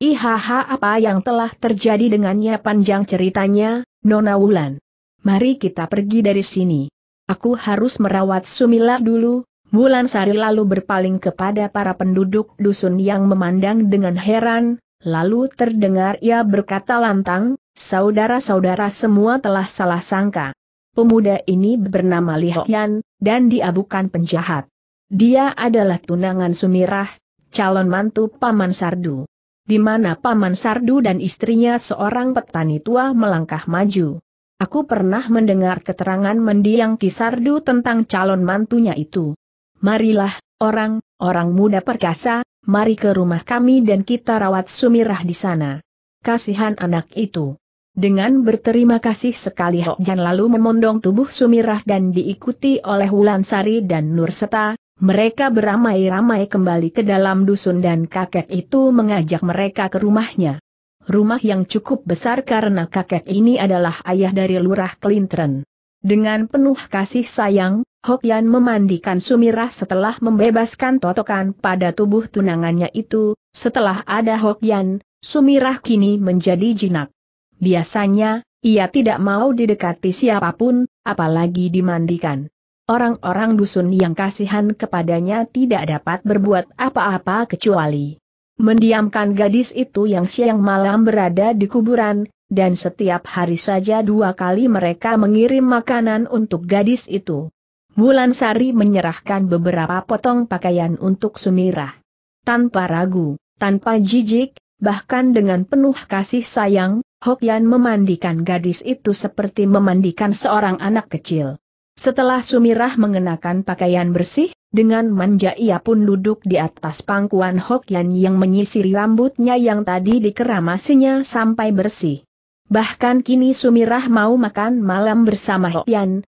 Ihaha apa yang telah terjadi dengannya panjang ceritanya, Nona Wulan. Mari kita pergi dari sini. Aku harus merawat Sumilah dulu, Wulan Sari lalu berpaling kepada para penduduk dusun yang memandang dengan heran, Lalu terdengar ia berkata lantang, saudara-saudara semua telah salah sangka. Pemuda ini bernama Li Hoyan, dan dia bukan penjahat. Dia adalah tunangan Sumirah, calon mantu Paman Sardu. Di mana Paman Sardu dan istrinya seorang petani tua melangkah maju. Aku pernah mendengar keterangan mendiang Kisardu tentang calon mantunya itu. Marilah, orang, orang muda perkasa, mari ke rumah kami dan kita rawat Sumirah di sana. Kasihan anak itu. Dengan berterima kasih sekali Hokjan lalu memondong tubuh Sumirah dan diikuti oleh Wulansari dan Nurseta, mereka beramai-ramai kembali ke dalam dusun dan kakek itu mengajak mereka ke rumahnya. Rumah yang cukup besar karena kakek ini adalah ayah dari Lurah Klintren. Dengan penuh kasih sayang, Hokyan memandikan Sumirah setelah membebaskan totokan pada tubuh tunangannya itu, setelah ada Hokyan, Sumirah kini menjadi jinak. Biasanya, ia tidak mau didekati siapapun, apalagi dimandikan. Orang-orang dusun yang kasihan kepadanya tidak dapat berbuat apa-apa kecuali mendiamkan gadis itu yang siang malam berada di kuburan, dan setiap hari saja dua kali mereka mengirim makanan untuk gadis itu. Bulan Sari menyerahkan beberapa potong pakaian untuk Sumirah. Tanpa ragu, tanpa jijik, bahkan dengan penuh kasih sayang, Hokyan memandikan gadis itu seperti memandikan seorang anak kecil. Setelah Sumirah mengenakan pakaian bersih, dengan manja ia pun duduk di atas pangkuan Hokyan yang menyisiri rambutnya yang tadi dikeramasinya sampai bersih. Bahkan kini Sumirah mau makan malam bersama Hokyan,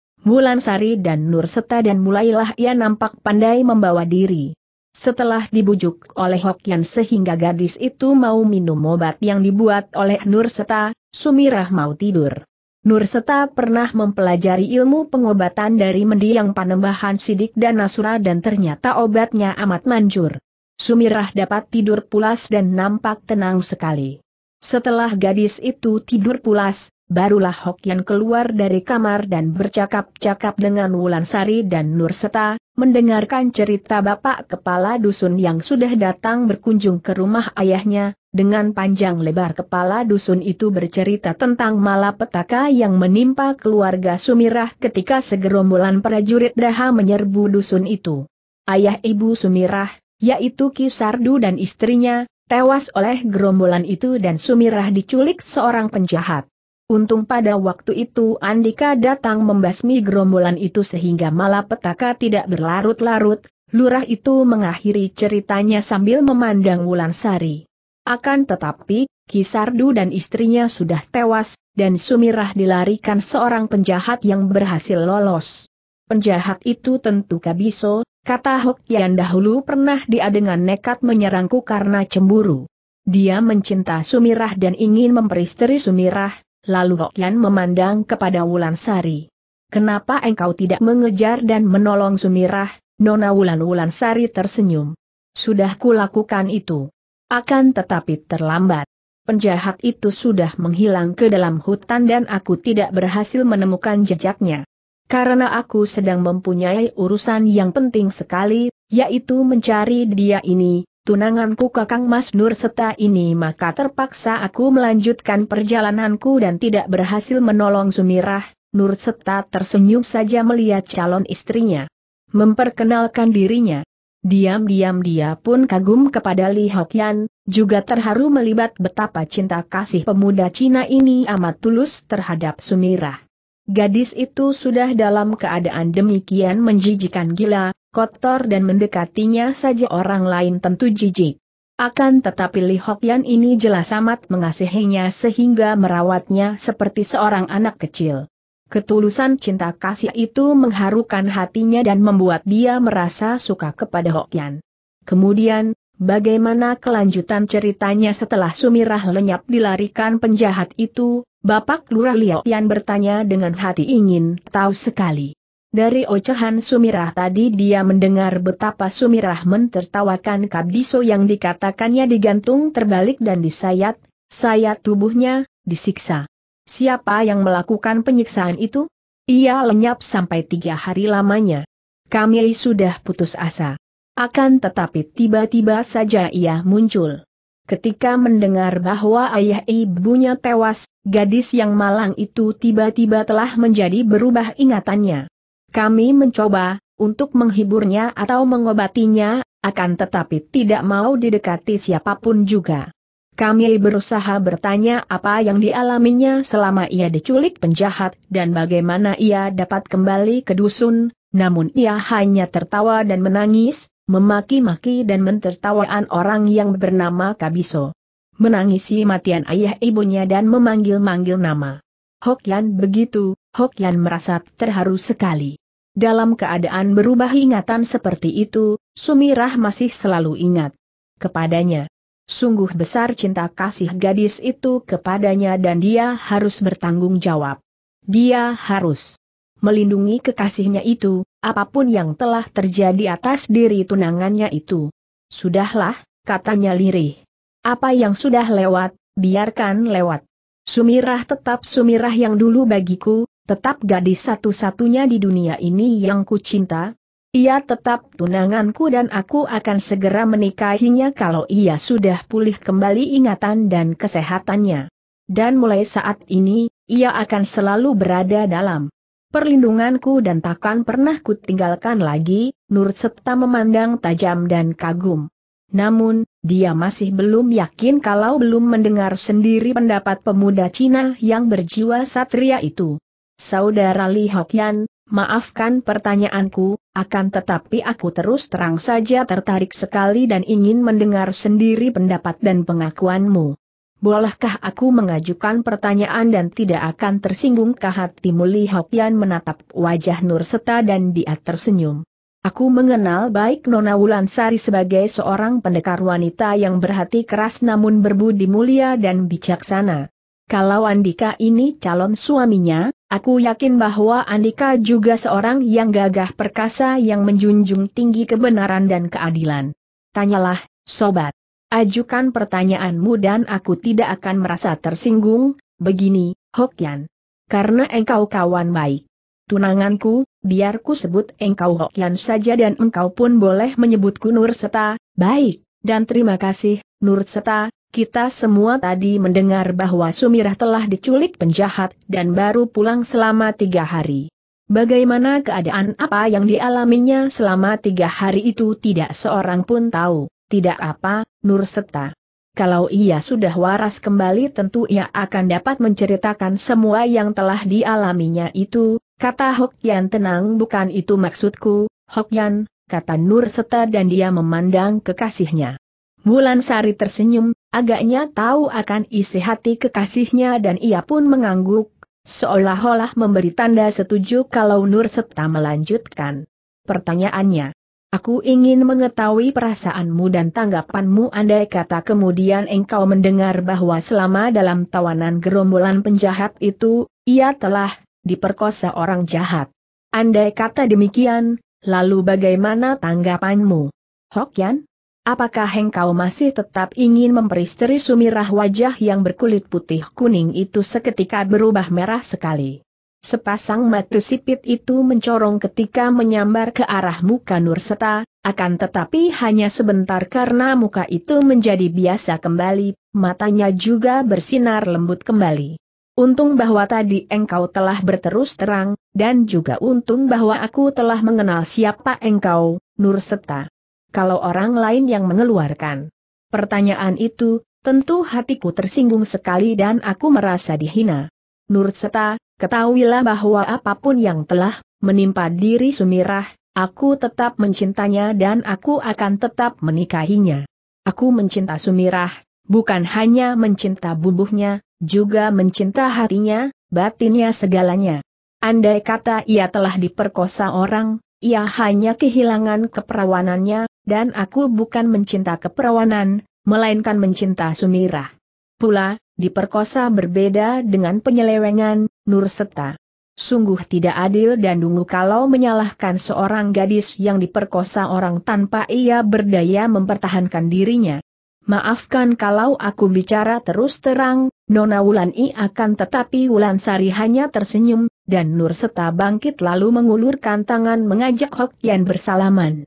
Sari dan Nur Seta dan mulailah ia nampak pandai membawa diri. Setelah dibujuk oleh Hokian sehingga gadis itu mau minum obat yang dibuat oleh Nur Seta, Sumirah mau tidur. Nur Seta pernah mempelajari ilmu pengobatan dari mendiang panembahan sidik dan nasura dan ternyata obatnya amat manjur. Sumirah dapat tidur pulas dan nampak tenang sekali. Setelah gadis itu tidur pulas, barulah Hokian keluar dari kamar dan bercakap-cakap dengan Wulansari dan Nurseta, mendengarkan cerita Bapak Kepala Dusun yang sudah datang berkunjung ke rumah ayahnya, dengan panjang lebar Kepala Dusun itu bercerita tentang malapetaka yang menimpa keluarga Sumirah ketika segerombolan prajurit Daha menyerbu dusun itu. Ayah Ibu Sumirah, yaitu Kisardu dan istrinya, tewas oleh gerombolan itu dan Sumirah diculik seorang penjahat. Untung pada waktu itu Andika datang membasmi gerombolan itu sehingga malapetaka tidak berlarut-larut, lurah itu mengakhiri ceritanya sambil memandang Wulan Sari. Akan tetapi, Kisardu dan istrinya sudah tewas, dan Sumirah dilarikan seorang penjahat yang berhasil lolos. Penjahat itu tentu Kabiso, kata Hok yang dahulu pernah dia dengan nekat menyerangku karena cemburu. Dia mencinta Sumirah dan ingin memperistri Sumirah, Lalu Hokian memandang kepada Wulan Sari. Kenapa engkau tidak mengejar dan menolong Sumirah, Nona Wulan Wulan Sari tersenyum. Sudah kulakukan itu. Akan tetapi terlambat. Penjahat itu sudah menghilang ke dalam hutan dan aku tidak berhasil menemukan jejaknya. Karena aku sedang mempunyai urusan yang penting sekali, yaitu mencari dia ini, tunanganku Kakang Mas Nur Seta ini maka terpaksa aku melanjutkan perjalananku dan tidak berhasil menolong Sumirah, Nur Seta tersenyum saja melihat calon istrinya. Memperkenalkan dirinya. Diam-diam dia pun kagum kepada Li Hokian, juga terharu melibat betapa cinta kasih pemuda Cina ini amat tulus terhadap Sumirah. Gadis itu sudah dalam keadaan demikian menjijikan gila, kotor dan mendekatinya saja orang lain tentu jijik. Akan tetapi Li Hokyan ini jelas amat mengasihinya sehingga merawatnya seperti seorang anak kecil. Ketulusan cinta kasih itu mengharukan hatinya dan membuat dia merasa suka kepada Hokyan. Kemudian, bagaimana kelanjutan ceritanya setelah Sumirah lenyap dilarikan penjahat itu, Bapak Lurah Li Hokyan bertanya dengan hati ingin tahu sekali. Dari ocehan Sumirah tadi dia mendengar betapa Sumirah mentertawakan Kabiso yang dikatakannya digantung terbalik dan disayat, sayat tubuhnya, disiksa. Siapa yang melakukan penyiksaan itu? Ia lenyap sampai tiga hari lamanya. Kami sudah putus asa. Akan tetapi tiba-tiba saja ia muncul. Ketika mendengar bahwa ayah ibunya tewas, gadis yang malang itu tiba-tiba telah menjadi berubah ingatannya. Kami mencoba, untuk menghiburnya atau mengobatinya, akan tetapi tidak mau didekati siapapun juga. Kami berusaha bertanya apa yang dialaminya selama ia diculik penjahat dan bagaimana ia dapat kembali ke dusun, namun ia hanya tertawa dan menangis, memaki-maki dan mentertawaan orang yang bernama Kabiso. Menangisi matian ayah ibunya dan memanggil-manggil nama. Hokyan begitu, Hokyan merasa terharu sekali. Dalam keadaan berubah ingatan seperti itu, Sumirah masih selalu ingat kepadanya. Sungguh besar cinta kasih gadis itu kepadanya dan dia harus bertanggung jawab. Dia harus melindungi kekasihnya itu, apapun yang telah terjadi atas diri tunangannya itu. Sudahlah, katanya lirih. Apa yang sudah lewat, biarkan lewat. Sumirah tetap Sumirah yang dulu bagiku, tetap gadis satu-satunya di dunia ini yang kucinta, ia tetap tunanganku dan aku akan segera menikahinya kalau ia sudah pulih kembali ingatan dan kesehatannya. Dan mulai saat ini, ia akan selalu berada dalam perlindunganku dan takkan pernah kutinggalkan lagi, Nur serta memandang tajam dan kagum. Namun, dia masih belum yakin kalau belum mendengar sendiri pendapat pemuda Cina yang berjiwa satria itu. Saudara Li Hokyan, maafkan pertanyaanku, akan tetapi aku terus terang saja tertarik sekali dan ingin mendengar sendiri pendapat dan pengakuanmu. Bolehkah aku mengajukan pertanyaan dan tidak akan tersinggung tersinggungkah hatimu Li Hokyan menatap wajah Nur Seta dan dia tersenyum. Aku mengenal baik Nona Wulansari sebagai seorang pendekar wanita yang berhati keras namun berbudi mulia dan bijaksana. Kalau Andika ini calon suaminya, Aku yakin bahwa Andika juga seorang yang gagah perkasa yang menjunjung tinggi kebenaran dan keadilan. Tanyalah, sobat. Ajukan pertanyaanmu dan aku tidak akan merasa tersinggung, begini, Hokyan. Karena engkau kawan baik. Tunanganku, biarku sebut engkau Hokyan saja dan engkau pun boleh menyebutku Nurseta. baik, dan terima kasih, Nurseta. Kita semua tadi mendengar bahwa Sumirah telah diculik penjahat dan baru pulang selama tiga hari. Bagaimana keadaan apa yang dialaminya selama tiga hari itu tidak seorang pun tahu, tidak apa, Nur Nurseta. Kalau ia sudah waras kembali tentu ia akan dapat menceritakan semua yang telah dialaminya itu, kata Hok Hokyan tenang bukan itu maksudku, Hokyan, kata Nur Nurseta dan dia memandang kekasihnya. Bulan Sari tersenyum, Agaknya tahu akan isi hati kekasihnya dan ia pun mengangguk, seolah-olah memberi tanda setuju kalau Nur Septa melanjutkan. Pertanyaannya, aku ingin mengetahui perasaanmu dan tanggapanmu andai kata kemudian engkau mendengar bahwa selama dalam tawanan gerombolan penjahat itu, ia telah diperkosa orang jahat. Andai kata demikian, lalu bagaimana tanggapanmu? Hokyan? Apakah engkau masih tetap ingin memperisteri sumirah wajah yang berkulit putih kuning itu seketika berubah merah sekali? Sepasang mata sipit itu mencorong ketika menyambar ke arah muka Nurseta, akan tetapi hanya sebentar karena muka itu menjadi biasa kembali, matanya juga bersinar lembut kembali. Untung bahwa tadi engkau telah berterus terang, dan juga untung bahwa aku telah mengenal siapa engkau, Nurseta kalau orang lain yang mengeluarkan. Pertanyaan itu, tentu hatiku tersinggung sekali dan aku merasa dihina. Nurseta, Seta, ketahuilah bahwa apapun yang telah menimpa diri Sumirah, aku tetap mencintanya dan aku akan tetap menikahinya. Aku mencinta Sumirah, bukan hanya mencinta bubuhnya, juga mencinta hatinya, batinnya segalanya. Andai kata ia telah diperkosa orang, ia hanya kehilangan keperawanannya, dan aku bukan mencinta keperawanan, melainkan mencinta Sumira. Pula, diperkosa berbeda dengan penyelewengan, Nur Seta. Sungguh tidak adil dan dungu kalau menyalahkan seorang gadis yang diperkosa orang tanpa ia berdaya mempertahankan dirinya. Maafkan kalau aku bicara terus terang, Nona Wulan I akan tetapi Wulan Sari hanya tersenyum, dan Nur Seta bangkit lalu mengulurkan tangan mengajak Hok Yan bersalaman.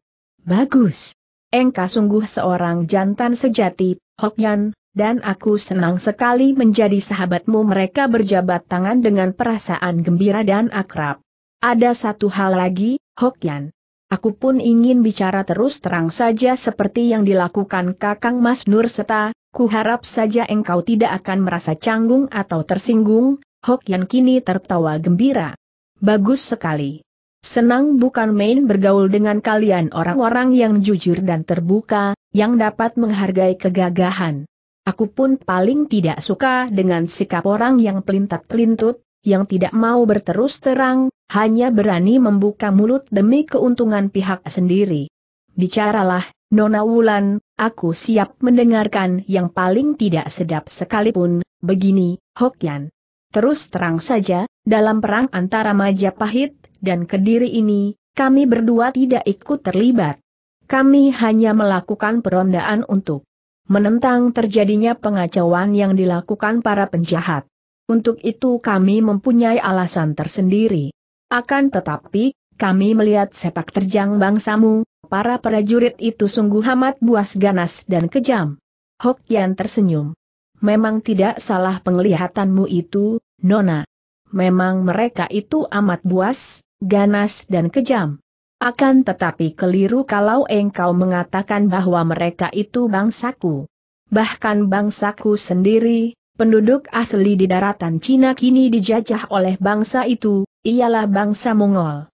Bagus. Engkau sungguh seorang jantan sejati, Hokyan, dan aku senang sekali menjadi sahabatmu mereka berjabat tangan dengan perasaan gembira dan akrab. Ada satu hal lagi, Hokyan. Aku pun ingin bicara terus terang saja seperti yang dilakukan kakang Mas Nur Seta, ku harap saja engkau tidak akan merasa canggung atau tersinggung, Hokyan kini tertawa gembira. Bagus sekali. Senang bukan main bergaul dengan kalian orang-orang yang jujur dan terbuka, yang dapat menghargai kegagahan. Aku pun paling tidak suka dengan sikap orang yang pelintat-pelintut, yang tidak mau berterus terang, hanya berani membuka mulut demi keuntungan pihak sendiri. Bicaralah, Nona Wulan, aku siap mendengarkan yang paling tidak sedap sekalipun, begini, Hokyan. Terus terang saja, dalam perang antara Majapahit dan Kediri ini, kami berdua tidak ikut terlibat. Kami hanya melakukan perondaan untuk menentang terjadinya pengacauan yang dilakukan para penjahat. Untuk itu kami mempunyai alasan tersendiri. Akan tetapi, kami melihat sepak terjang bangsamu, para prajurit itu sungguh amat buas ganas dan kejam. Hokian tersenyum. Memang tidak salah penglihatanmu itu, Nona. Memang mereka itu amat buas, ganas dan kejam. Akan tetapi keliru kalau engkau mengatakan bahwa mereka itu bangsaku. Bahkan bangsaku sendiri, penduduk asli di daratan Cina kini dijajah oleh bangsa itu, ialah bangsa Mongol.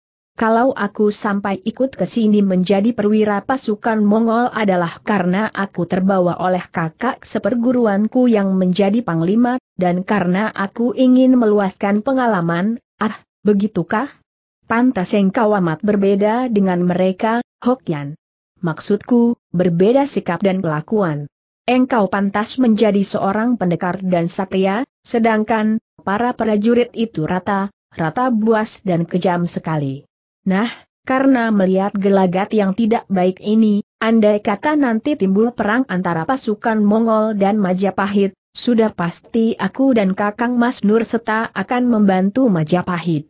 Kalau aku sampai ikut ke sini menjadi perwira pasukan Mongol adalah karena aku terbawa oleh kakak seperguruanku yang menjadi panglima, dan karena aku ingin meluaskan pengalaman, ah, begitukah? Pantas engkau amat berbeda dengan mereka, Hokian. Maksudku, berbeda sikap dan kelakuan. Engkau pantas menjadi seorang pendekar dan satria, sedangkan, para prajurit itu rata, rata buas dan kejam sekali. Nah, karena melihat gelagat yang tidak baik ini, andai kata nanti timbul perang antara pasukan Mongol dan Majapahit, sudah pasti aku dan kakang Mas Nur Seta akan membantu Majapahit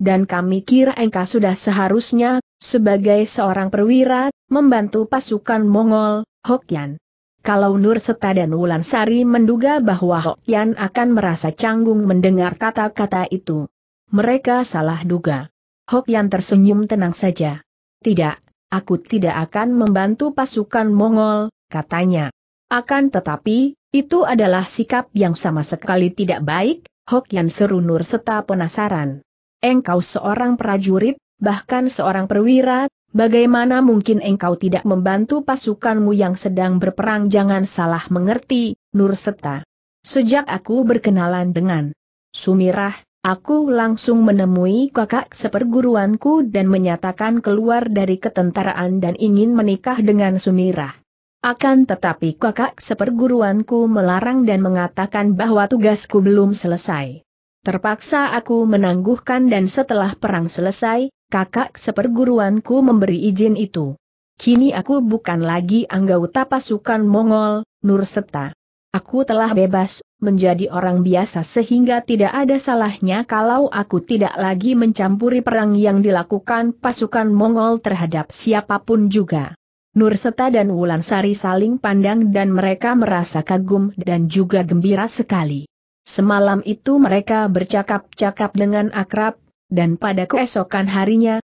dan kami kira engkau sudah seharusnya, sebagai seorang perwira, membantu pasukan Mongol, Hokyan. Kalau Nur Seta dan Wulansari menduga bahwa Hokyan akan merasa canggung mendengar kata-kata itu. Mereka salah duga. Hokyan tersenyum tenang saja. Tidak, aku tidak akan membantu pasukan Mongol, katanya. Akan tetapi, itu adalah sikap yang sama sekali tidak baik, Hokyan seru Nur Seta penasaran engkau seorang prajurit, bahkan seorang perwira, bagaimana mungkin engkau tidak membantu pasukanmu yang sedang berperang jangan salah mengerti, Nur Nurseta. Sejak aku berkenalan dengan Sumirah, aku langsung menemui kakak seperguruanku dan menyatakan keluar dari ketentaraan dan ingin menikah dengan Sumirah. Akan tetapi kakak seperguruanku melarang dan mengatakan bahwa tugasku belum selesai. Terpaksa aku menangguhkan dan setelah perang selesai, kakak seperguruanku memberi izin itu. Kini aku bukan lagi anggota pasukan Mongol, Nurseta. Aku telah bebas, menjadi orang biasa sehingga tidak ada salahnya kalau aku tidak lagi mencampuri perang yang dilakukan pasukan Mongol terhadap siapapun juga. Nurseta dan Wulansari saling pandang dan mereka merasa kagum dan juga gembira sekali. Semalam itu mereka bercakap-cakap dengan akrab, dan pada keesokan harinya,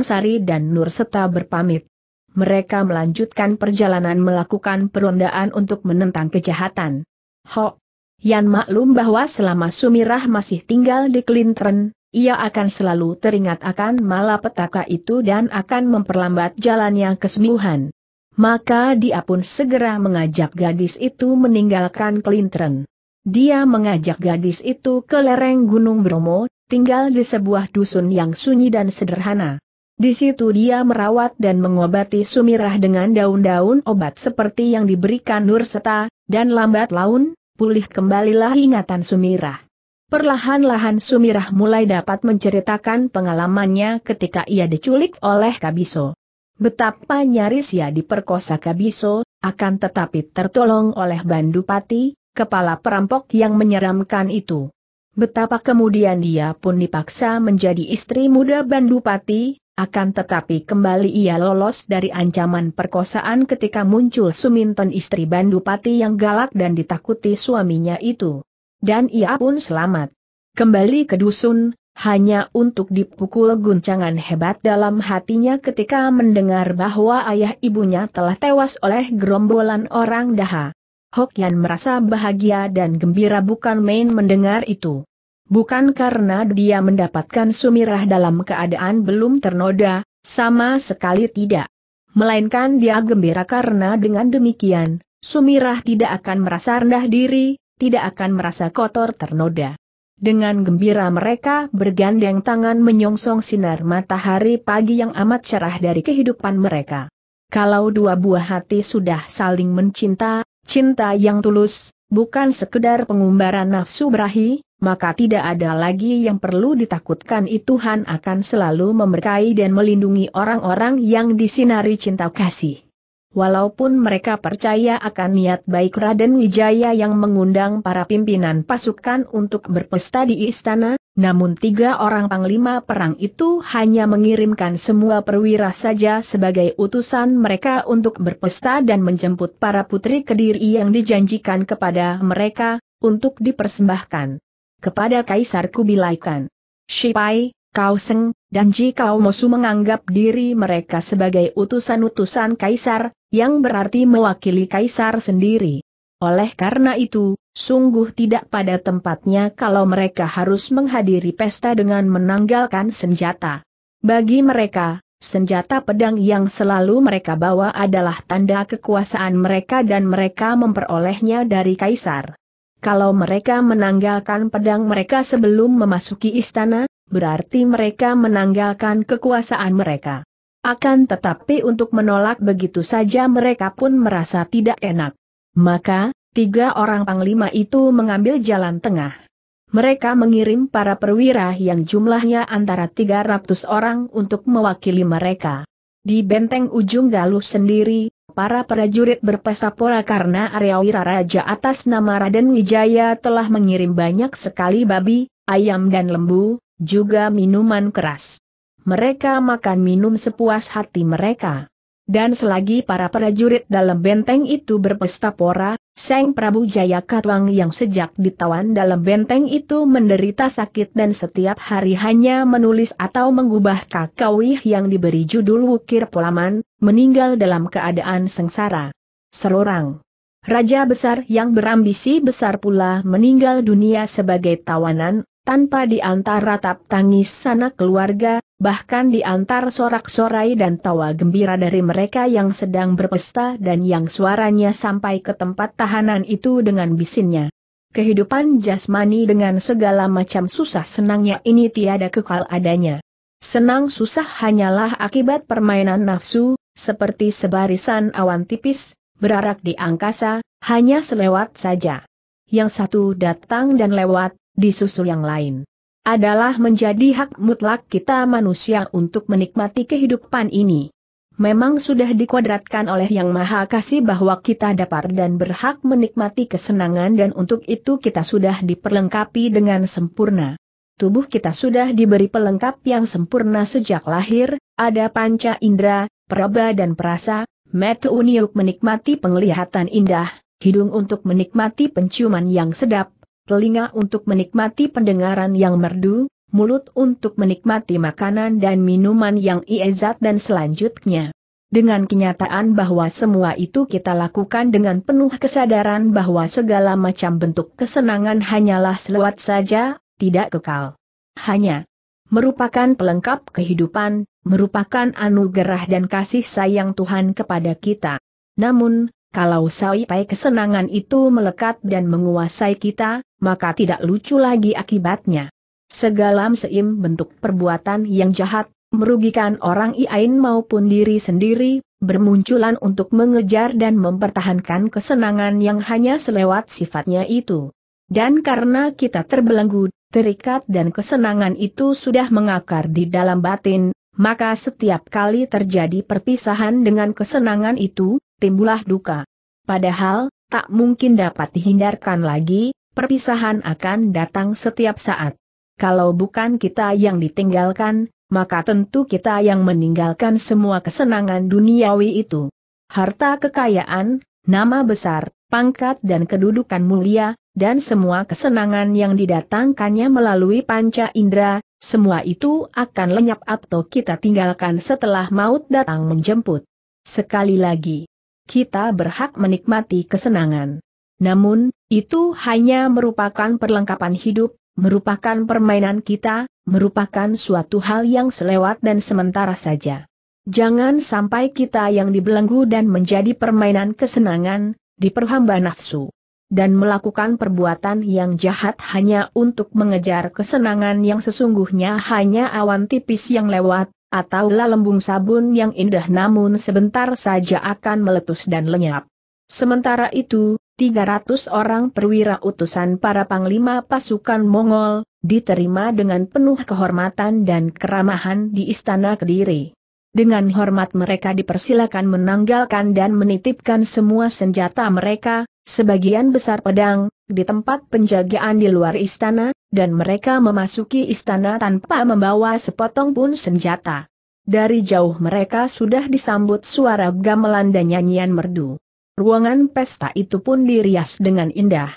Sari dan Nur Seta berpamit. Mereka melanjutkan perjalanan melakukan perondaan untuk menentang kejahatan. Ho! Yan maklum bahwa selama Sumirah masih tinggal di Klintren, ia akan selalu teringat akan malapetaka itu dan akan memperlambat jalannya kesembuhan. Maka dia pun segera mengajak gadis itu meninggalkan Klintren. Dia mengajak gadis itu ke lereng Gunung Bromo, tinggal di sebuah dusun yang sunyi dan sederhana. Di situ dia merawat dan mengobati Sumirah dengan daun-daun obat seperti yang diberikan Nur Seta, dan lambat laun, pulih kembalilah ingatan Sumirah. Perlahan-lahan Sumirah mulai dapat menceritakan pengalamannya ketika ia diculik oleh Kabiso. Betapa nyaris ia diperkosa Kabiso, akan tetapi tertolong oleh Bandupati, kepala perampok yang menyeramkan itu. Betapa kemudian dia pun dipaksa menjadi istri muda Bandupati, akan tetapi kembali ia lolos dari ancaman perkosaan ketika muncul Suminton istri Bandupati yang galak dan ditakuti suaminya itu. Dan ia pun selamat. Kembali ke dusun, hanya untuk dipukul guncangan hebat dalam hatinya ketika mendengar bahwa ayah ibunya telah tewas oleh gerombolan orang daha. Yan merasa bahagia dan gembira bukan main mendengar itu. Bukan karena dia mendapatkan sumirah dalam keadaan belum ternoda, sama sekali tidak. Melainkan dia gembira karena dengan demikian, sumirah tidak akan merasa rendah diri, tidak akan merasa kotor ternoda. Dengan gembira mereka bergandeng tangan menyongsong sinar matahari pagi yang amat cerah dari kehidupan mereka. Kalau dua buah hati sudah saling mencinta, Cinta yang tulus, bukan sekedar pengumbaran nafsu berahi, maka tidak ada lagi yang perlu ditakutkan itu Tuhan akan selalu memberkai dan melindungi orang-orang yang disinari cinta kasih. Walaupun mereka percaya akan niat baik Raden Wijaya yang mengundang para pimpinan pasukan untuk berpesta di istana, namun tiga orang panglima perang itu hanya mengirimkan semua perwira saja sebagai utusan mereka untuk berpesta dan menjemput para putri kediri yang dijanjikan kepada mereka, untuk dipersembahkan kepada Kaisar Kubilaikan, Khan. Shipai, Kau dan Ji Kau Mosu menganggap diri mereka sebagai utusan-utusan kaisar, yang berarti mewakili kaisar sendiri. Oleh karena itu, sungguh tidak pada tempatnya kalau mereka harus menghadiri pesta dengan menanggalkan senjata. Bagi mereka, senjata pedang yang selalu mereka bawa adalah tanda kekuasaan mereka dan mereka memperolehnya dari kaisar. Kalau mereka menanggalkan pedang mereka sebelum memasuki istana, berarti mereka menanggalkan kekuasaan mereka. Akan tetapi untuk menolak begitu saja mereka pun merasa tidak enak. Maka, tiga orang panglima itu mengambil jalan tengah. Mereka mengirim para perwira yang jumlahnya antara 300 orang untuk mewakili mereka. Di benteng ujung Galuh sendiri, para prajurit berpesa pora karena area Wiraraja atas nama Raden Wijaya telah mengirim banyak sekali babi, ayam dan lembu, juga minuman keras. Mereka makan minum sepuas hati mereka. Dan selagi para prajurit dalam benteng itu berpesta pora, Seng Prabu Jaya Katwang yang sejak ditawan dalam benteng itu menderita sakit dan setiap hari hanya menulis atau mengubah kakawih yang diberi judul Wukir Polaman, meninggal dalam keadaan sengsara. Selorang. Raja besar yang berambisi besar pula meninggal dunia sebagai tawanan, tanpa diantar ratap tangis sana keluarga, bahkan diantar sorak-sorai dan tawa gembira dari mereka yang sedang berpesta dan yang suaranya sampai ke tempat tahanan itu dengan bisinnya. Kehidupan jasmani dengan segala macam susah senangnya ini tiada kekal adanya. Senang susah hanyalah akibat permainan nafsu, seperti sebarisan awan tipis, berarak di angkasa, hanya selewat saja. Yang satu datang dan lewat, disusul yang lain. Adalah menjadi hak mutlak kita manusia untuk menikmati kehidupan ini. Memang sudah dikuadratkan oleh Yang Maha Kasih bahwa kita dapat dan berhak menikmati kesenangan dan untuk itu kita sudah diperlengkapi dengan sempurna. Tubuh kita sudah diberi pelengkap yang sempurna sejak lahir, ada panca indera, peraba dan perasa, mata uniuk menikmati penglihatan indah, hidung untuk menikmati penciuman yang sedap, telinga untuk menikmati pendengaran yang merdu, mulut untuk menikmati makanan dan minuman yang iezat dan selanjutnya. Dengan kenyataan bahwa semua itu kita lakukan dengan penuh kesadaran bahwa segala macam bentuk kesenangan hanyalah selewat saja, tidak kekal. Hanya merupakan pelengkap kehidupan, merupakan anugerah dan kasih sayang Tuhan kepada kita. Namun, kalau Pai kesenangan itu melekat dan menguasai kita, maka tidak lucu lagi akibatnya. Segala seim bentuk perbuatan yang jahat, merugikan orang iain maupun diri sendiri, bermunculan untuk mengejar dan mempertahankan kesenangan yang hanya selewat sifatnya itu. Dan karena kita terbelenggu, terikat dan kesenangan itu sudah mengakar di dalam batin, maka setiap kali terjadi perpisahan dengan kesenangan itu, timbulah duka. Padahal, tak mungkin dapat dihindarkan lagi, perpisahan akan datang setiap saat. Kalau bukan kita yang ditinggalkan, maka tentu kita yang meninggalkan semua kesenangan duniawi itu. Harta kekayaan, nama besar, pangkat dan kedudukan mulia, dan semua kesenangan yang didatangkannya melalui panca indera, semua itu akan lenyap atau kita tinggalkan setelah maut datang menjemput. Sekali lagi, kita berhak menikmati kesenangan. Namun, itu hanya merupakan perlengkapan hidup, merupakan permainan kita, merupakan suatu hal yang selewat dan sementara saja. Jangan sampai kita yang dibelenggu dan menjadi permainan kesenangan, diperhamba nafsu. Dan melakukan perbuatan yang jahat hanya untuk mengejar kesenangan yang sesungguhnya hanya awan tipis yang lewat, atau lembung sabun yang indah namun sebentar saja akan meletus dan lenyap. Sementara itu, 300 orang perwira utusan para panglima pasukan Mongol, diterima dengan penuh kehormatan dan keramahan di Istana Kediri. Dengan hormat mereka dipersilakan menanggalkan dan menitipkan semua senjata mereka, sebagian besar pedang, di tempat penjagaan di luar istana, dan mereka memasuki istana tanpa membawa sepotong pun senjata. Dari jauh mereka sudah disambut suara gamelan dan nyanyian merdu. Ruangan pesta itu pun dirias dengan indah.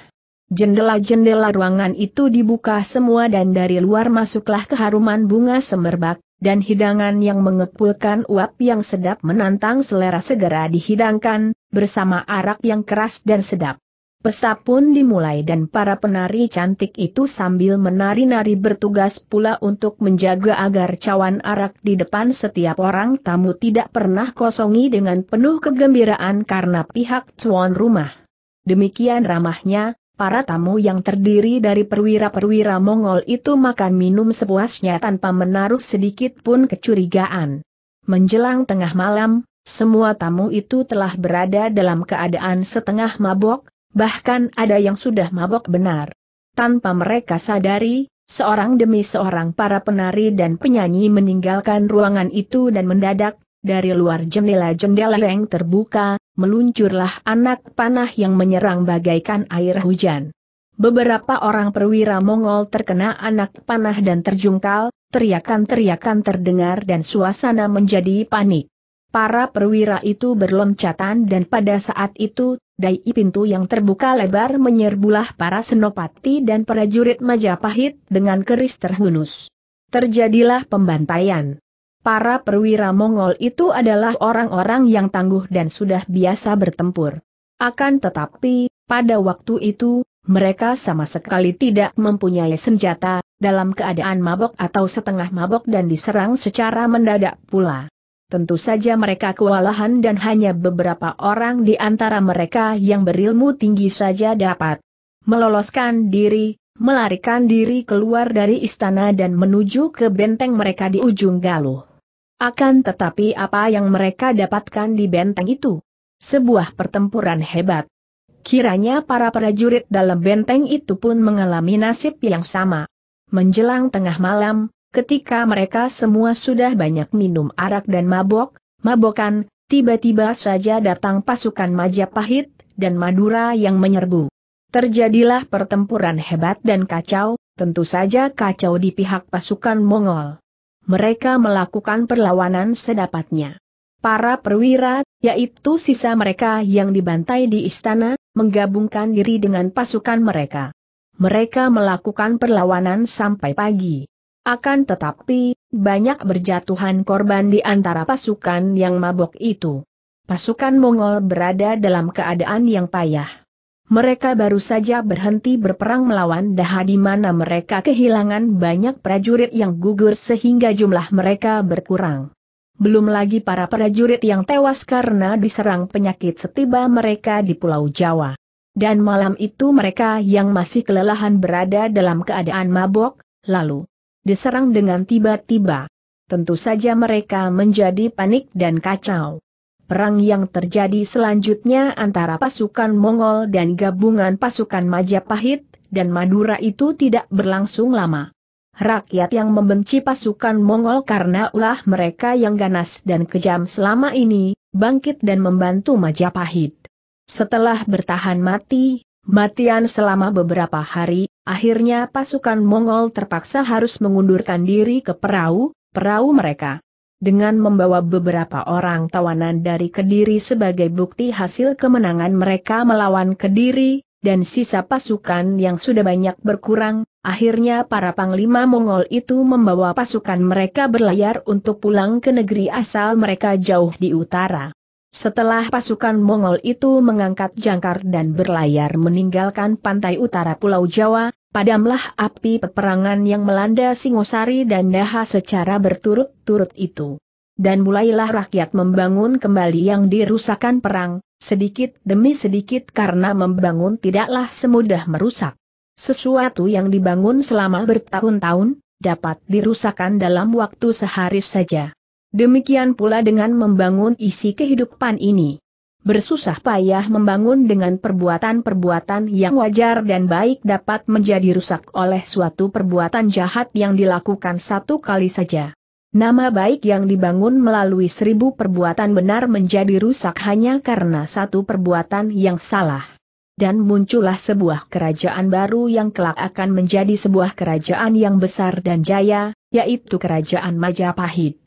Jendela-jendela ruangan itu dibuka semua dan dari luar masuklah keharuman bunga semerbak, dan hidangan yang mengepulkan uap yang sedap menantang selera segera dihidangkan, bersama arak yang keras dan sedap. Pesta pun dimulai dan para penari cantik itu sambil menari-nari bertugas pula untuk menjaga agar cawan arak di depan setiap orang tamu tidak pernah kosongi dengan penuh kegembiraan karena pihak tuan rumah. Demikian ramahnya, para tamu yang terdiri dari perwira-perwira Mongol itu makan minum sepuasnya tanpa menaruh sedikit pun kecurigaan. Menjelang tengah malam, semua tamu itu telah berada dalam keadaan setengah mabok, bahkan ada yang sudah mabok benar. Tanpa mereka sadari, seorang demi seorang para penari dan penyanyi meninggalkan ruangan itu dan mendadak, dari luar jendela-jendela yang terbuka, meluncurlah anak panah yang menyerang bagaikan air hujan. Beberapa orang perwira Mongol terkena anak panah dan terjungkal, teriakan-teriakan terdengar dan suasana menjadi panik. Para perwira itu berloncatan dan pada saat itu, dai pintu yang terbuka lebar menyerbulah para senopati dan prajurit Majapahit dengan keris terhunus. Terjadilah pembantaian. Para perwira Mongol itu adalah orang-orang yang tangguh dan sudah biasa bertempur. Akan tetapi, pada waktu itu, mereka sama sekali tidak mempunyai senjata, dalam keadaan mabok atau setengah mabok dan diserang secara mendadak pula. Tentu saja mereka kewalahan dan hanya beberapa orang di antara mereka yang berilmu tinggi saja dapat meloloskan diri, melarikan diri keluar dari istana dan menuju ke benteng mereka di ujung galuh. Akan tetapi apa yang mereka dapatkan di benteng itu? Sebuah pertempuran hebat. Kiranya para prajurit dalam benteng itu pun mengalami nasib yang sama. Menjelang tengah malam, Ketika mereka semua sudah banyak minum arak dan mabok, mabokan, tiba-tiba saja datang pasukan Majapahit dan Madura yang menyerbu. Terjadilah pertempuran hebat dan kacau, tentu saja kacau di pihak pasukan Mongol. Mereka melakukan perlawanan sedapatnya. Para perwira, yaitu sisa mereka yang dibantai di istana, menggabungkan diri dengan pasukan mereka. Mereka melakukan perlawanan sampai pagi. Akan tetapi, banyak berjatuhan korban di antara pasukan yang mabok itu. Pasukan Mongol berada dalam keadaan yang payah. Mereka baru saja berhenti berperang melawan Daha di mana mereka kehilangan banyak prajurit yang gugur sehingga jumlah mereka berkurang. Belum lagi para prajurit yang tewas karena diserang penyakit setiba mereka di Pulau Jawa. Dan malam itu mereka yang masih kelelahan berada dalam keadaan mabok, lalu diserang dengan tiba-tiba. Tentu saja mereka menjadi panik dan kacau. Perang yang terjadi selanjutnya antara pasukan Mongol dan gabungan pasukan Majapahit dan Madura itu tidak berlangsung lama. Rakyat yang membenci pasukan Mongol karena ulah mereka yang ganas dan kejam selama ini, bangkit dan membantu Majapahit. Setelah bertahan mati, matian selama beberapa hari, Akhirnya pasukan Mongol terpaksa harus mengundurkan diri ke perahu, perahu mereka. Dengan membawa beberapa orang tawanan dari Kediri sebagai bukti hasil kemenangan mereka melawan Kediri, dan sisa pasukan yang sudah banyak berkurang, akhirnya para panglima Mongol itu membawa pasukan mereka berlayar untuk pulang ke negeri asal mereka jauh di utara. Setelah pasukan Mongol itu mengangkat jangkar dan berlayar meninggalkan pantai utara Pulau Jawa, padamlah api peperangan yang melanda Singosari dan Daha secara berturut-turut itu. Dan mulailah rakyat membangun kembali yang dirusakan perang, sedikit demi sedikit karena membangun tidaklah semudah merusak. Sesuatu yang dibangun selama bertahun-tahun, dapat dirusakan dalam waktu sehari saja. Demikian pula dengan membangun isi kehidupan ini. Bersusah payah membangun dengan perbuatan-perbuatan yang wajar dan baik dapat menjadi rusak oleh suatu perbuatan jahat yang dilakukan satu kali saja. Nama baik yang dibangun melalui seribu perbuatan benar menjadi rusak hanya karena satu perbuatan yang salah. Dan muncullah sebuah kerajaan baru yang kelak akan menjadi sebuah kerajaan yang besar dan jaya, yaitu kerajaan Majapahit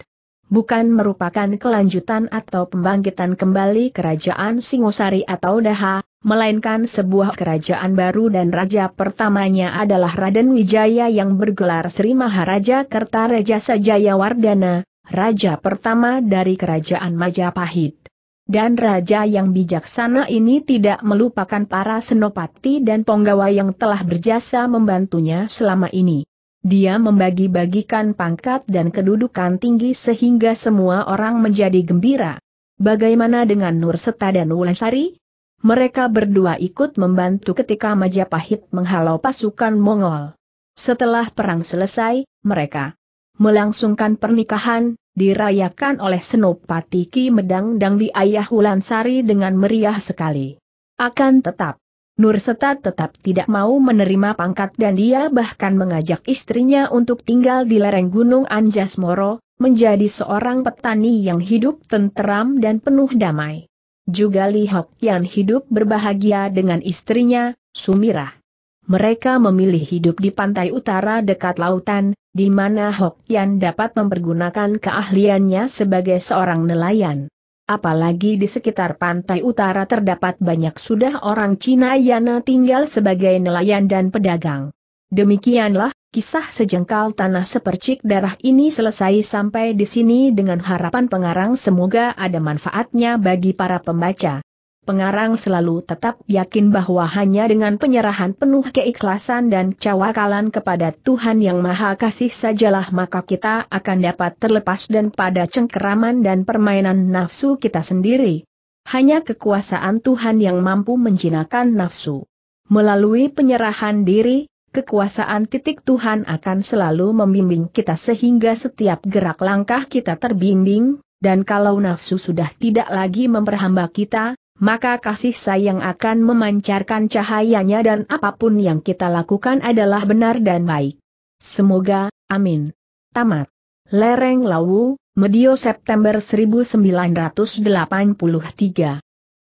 bukan merupakan kelanjutan atau pembangkitan kembali kerajaan Singosari atau Daha, melainkan sebuah kerajaan baru dan raja pertamanya adalah Raden Wijaya yang bergelar Sri Maharaja Sajaya Jayawardana, raja pertama dari kerajaan Majapahit. Dan raja yang bijaksana ini tidak melupakan para senopati dan penggawa yang telah berjasa membantunya selama ini. Dia membagi-bagikan pangkat dan kedudukan tinggi sehingga semua orang menjadi gembira. Bagaimana dengan Nur Seta dan Wulasari? Mereka berdua ikut membantu ketika Majapahit menghalau pasukan Mongol. Setelah perang selesai, mereka melangsungkan pernikahan, dirayakan oleh Senopati Ki Medang dan di Ayah Wulansari dengan meriah sekali. Akan tetap, Nurseta tetap tidak mau menerima pangkat dan dia bahkan mengajak istrinya untuk tinggal di lereng Gunung Anjas Moro, menjadi seorang petani yang hidup tenteram dan penuh damai. Juga Li Hok yang hidup berbahagia dengan istrinya, Sumirah. Mereka memilih hidup di pantai utara dekat lautan, di mana Hok Yan dapat mempergunakan keahliannya sebagai seorang nelayan. Apalagi di sekitar pantai utara terdapat banyak sudah orang Cina yang tinggal sebagai nelayan dan pedagang. Demikianlah, kisah sejengkal tanah sepercik darah ini selesai sampai di sini dengan harapan pengarang semoga ada manfaatnya bagi para pembaca. Pengarang selalu tetap yakin bahwa hanya dengan penyerahan penuh keikhlasan dan cawakalan kepada Tuhan Yang Maha Kasih sajalah maka kita akan dapat terlepas dan pada cengkeraman dan permainan nafsu kita sendiri. Hanya kekuasaan Tuhan yang mampu menjinakkan nafsu. Melalui penyerahan diri, kekuasaan titik Tuhan akan selalu membimbing kita sehingga setiap gerak langkah kita terbimbing, dan kalau nafsu sudah tidak lagi memperhamba kita, maka kasih sayang akan memancarkan cahayanya dan apapun yang kita lakukan adalah benar dan baik. Semoga, amin. Tamat. Lereng Lawu, Medio September 1983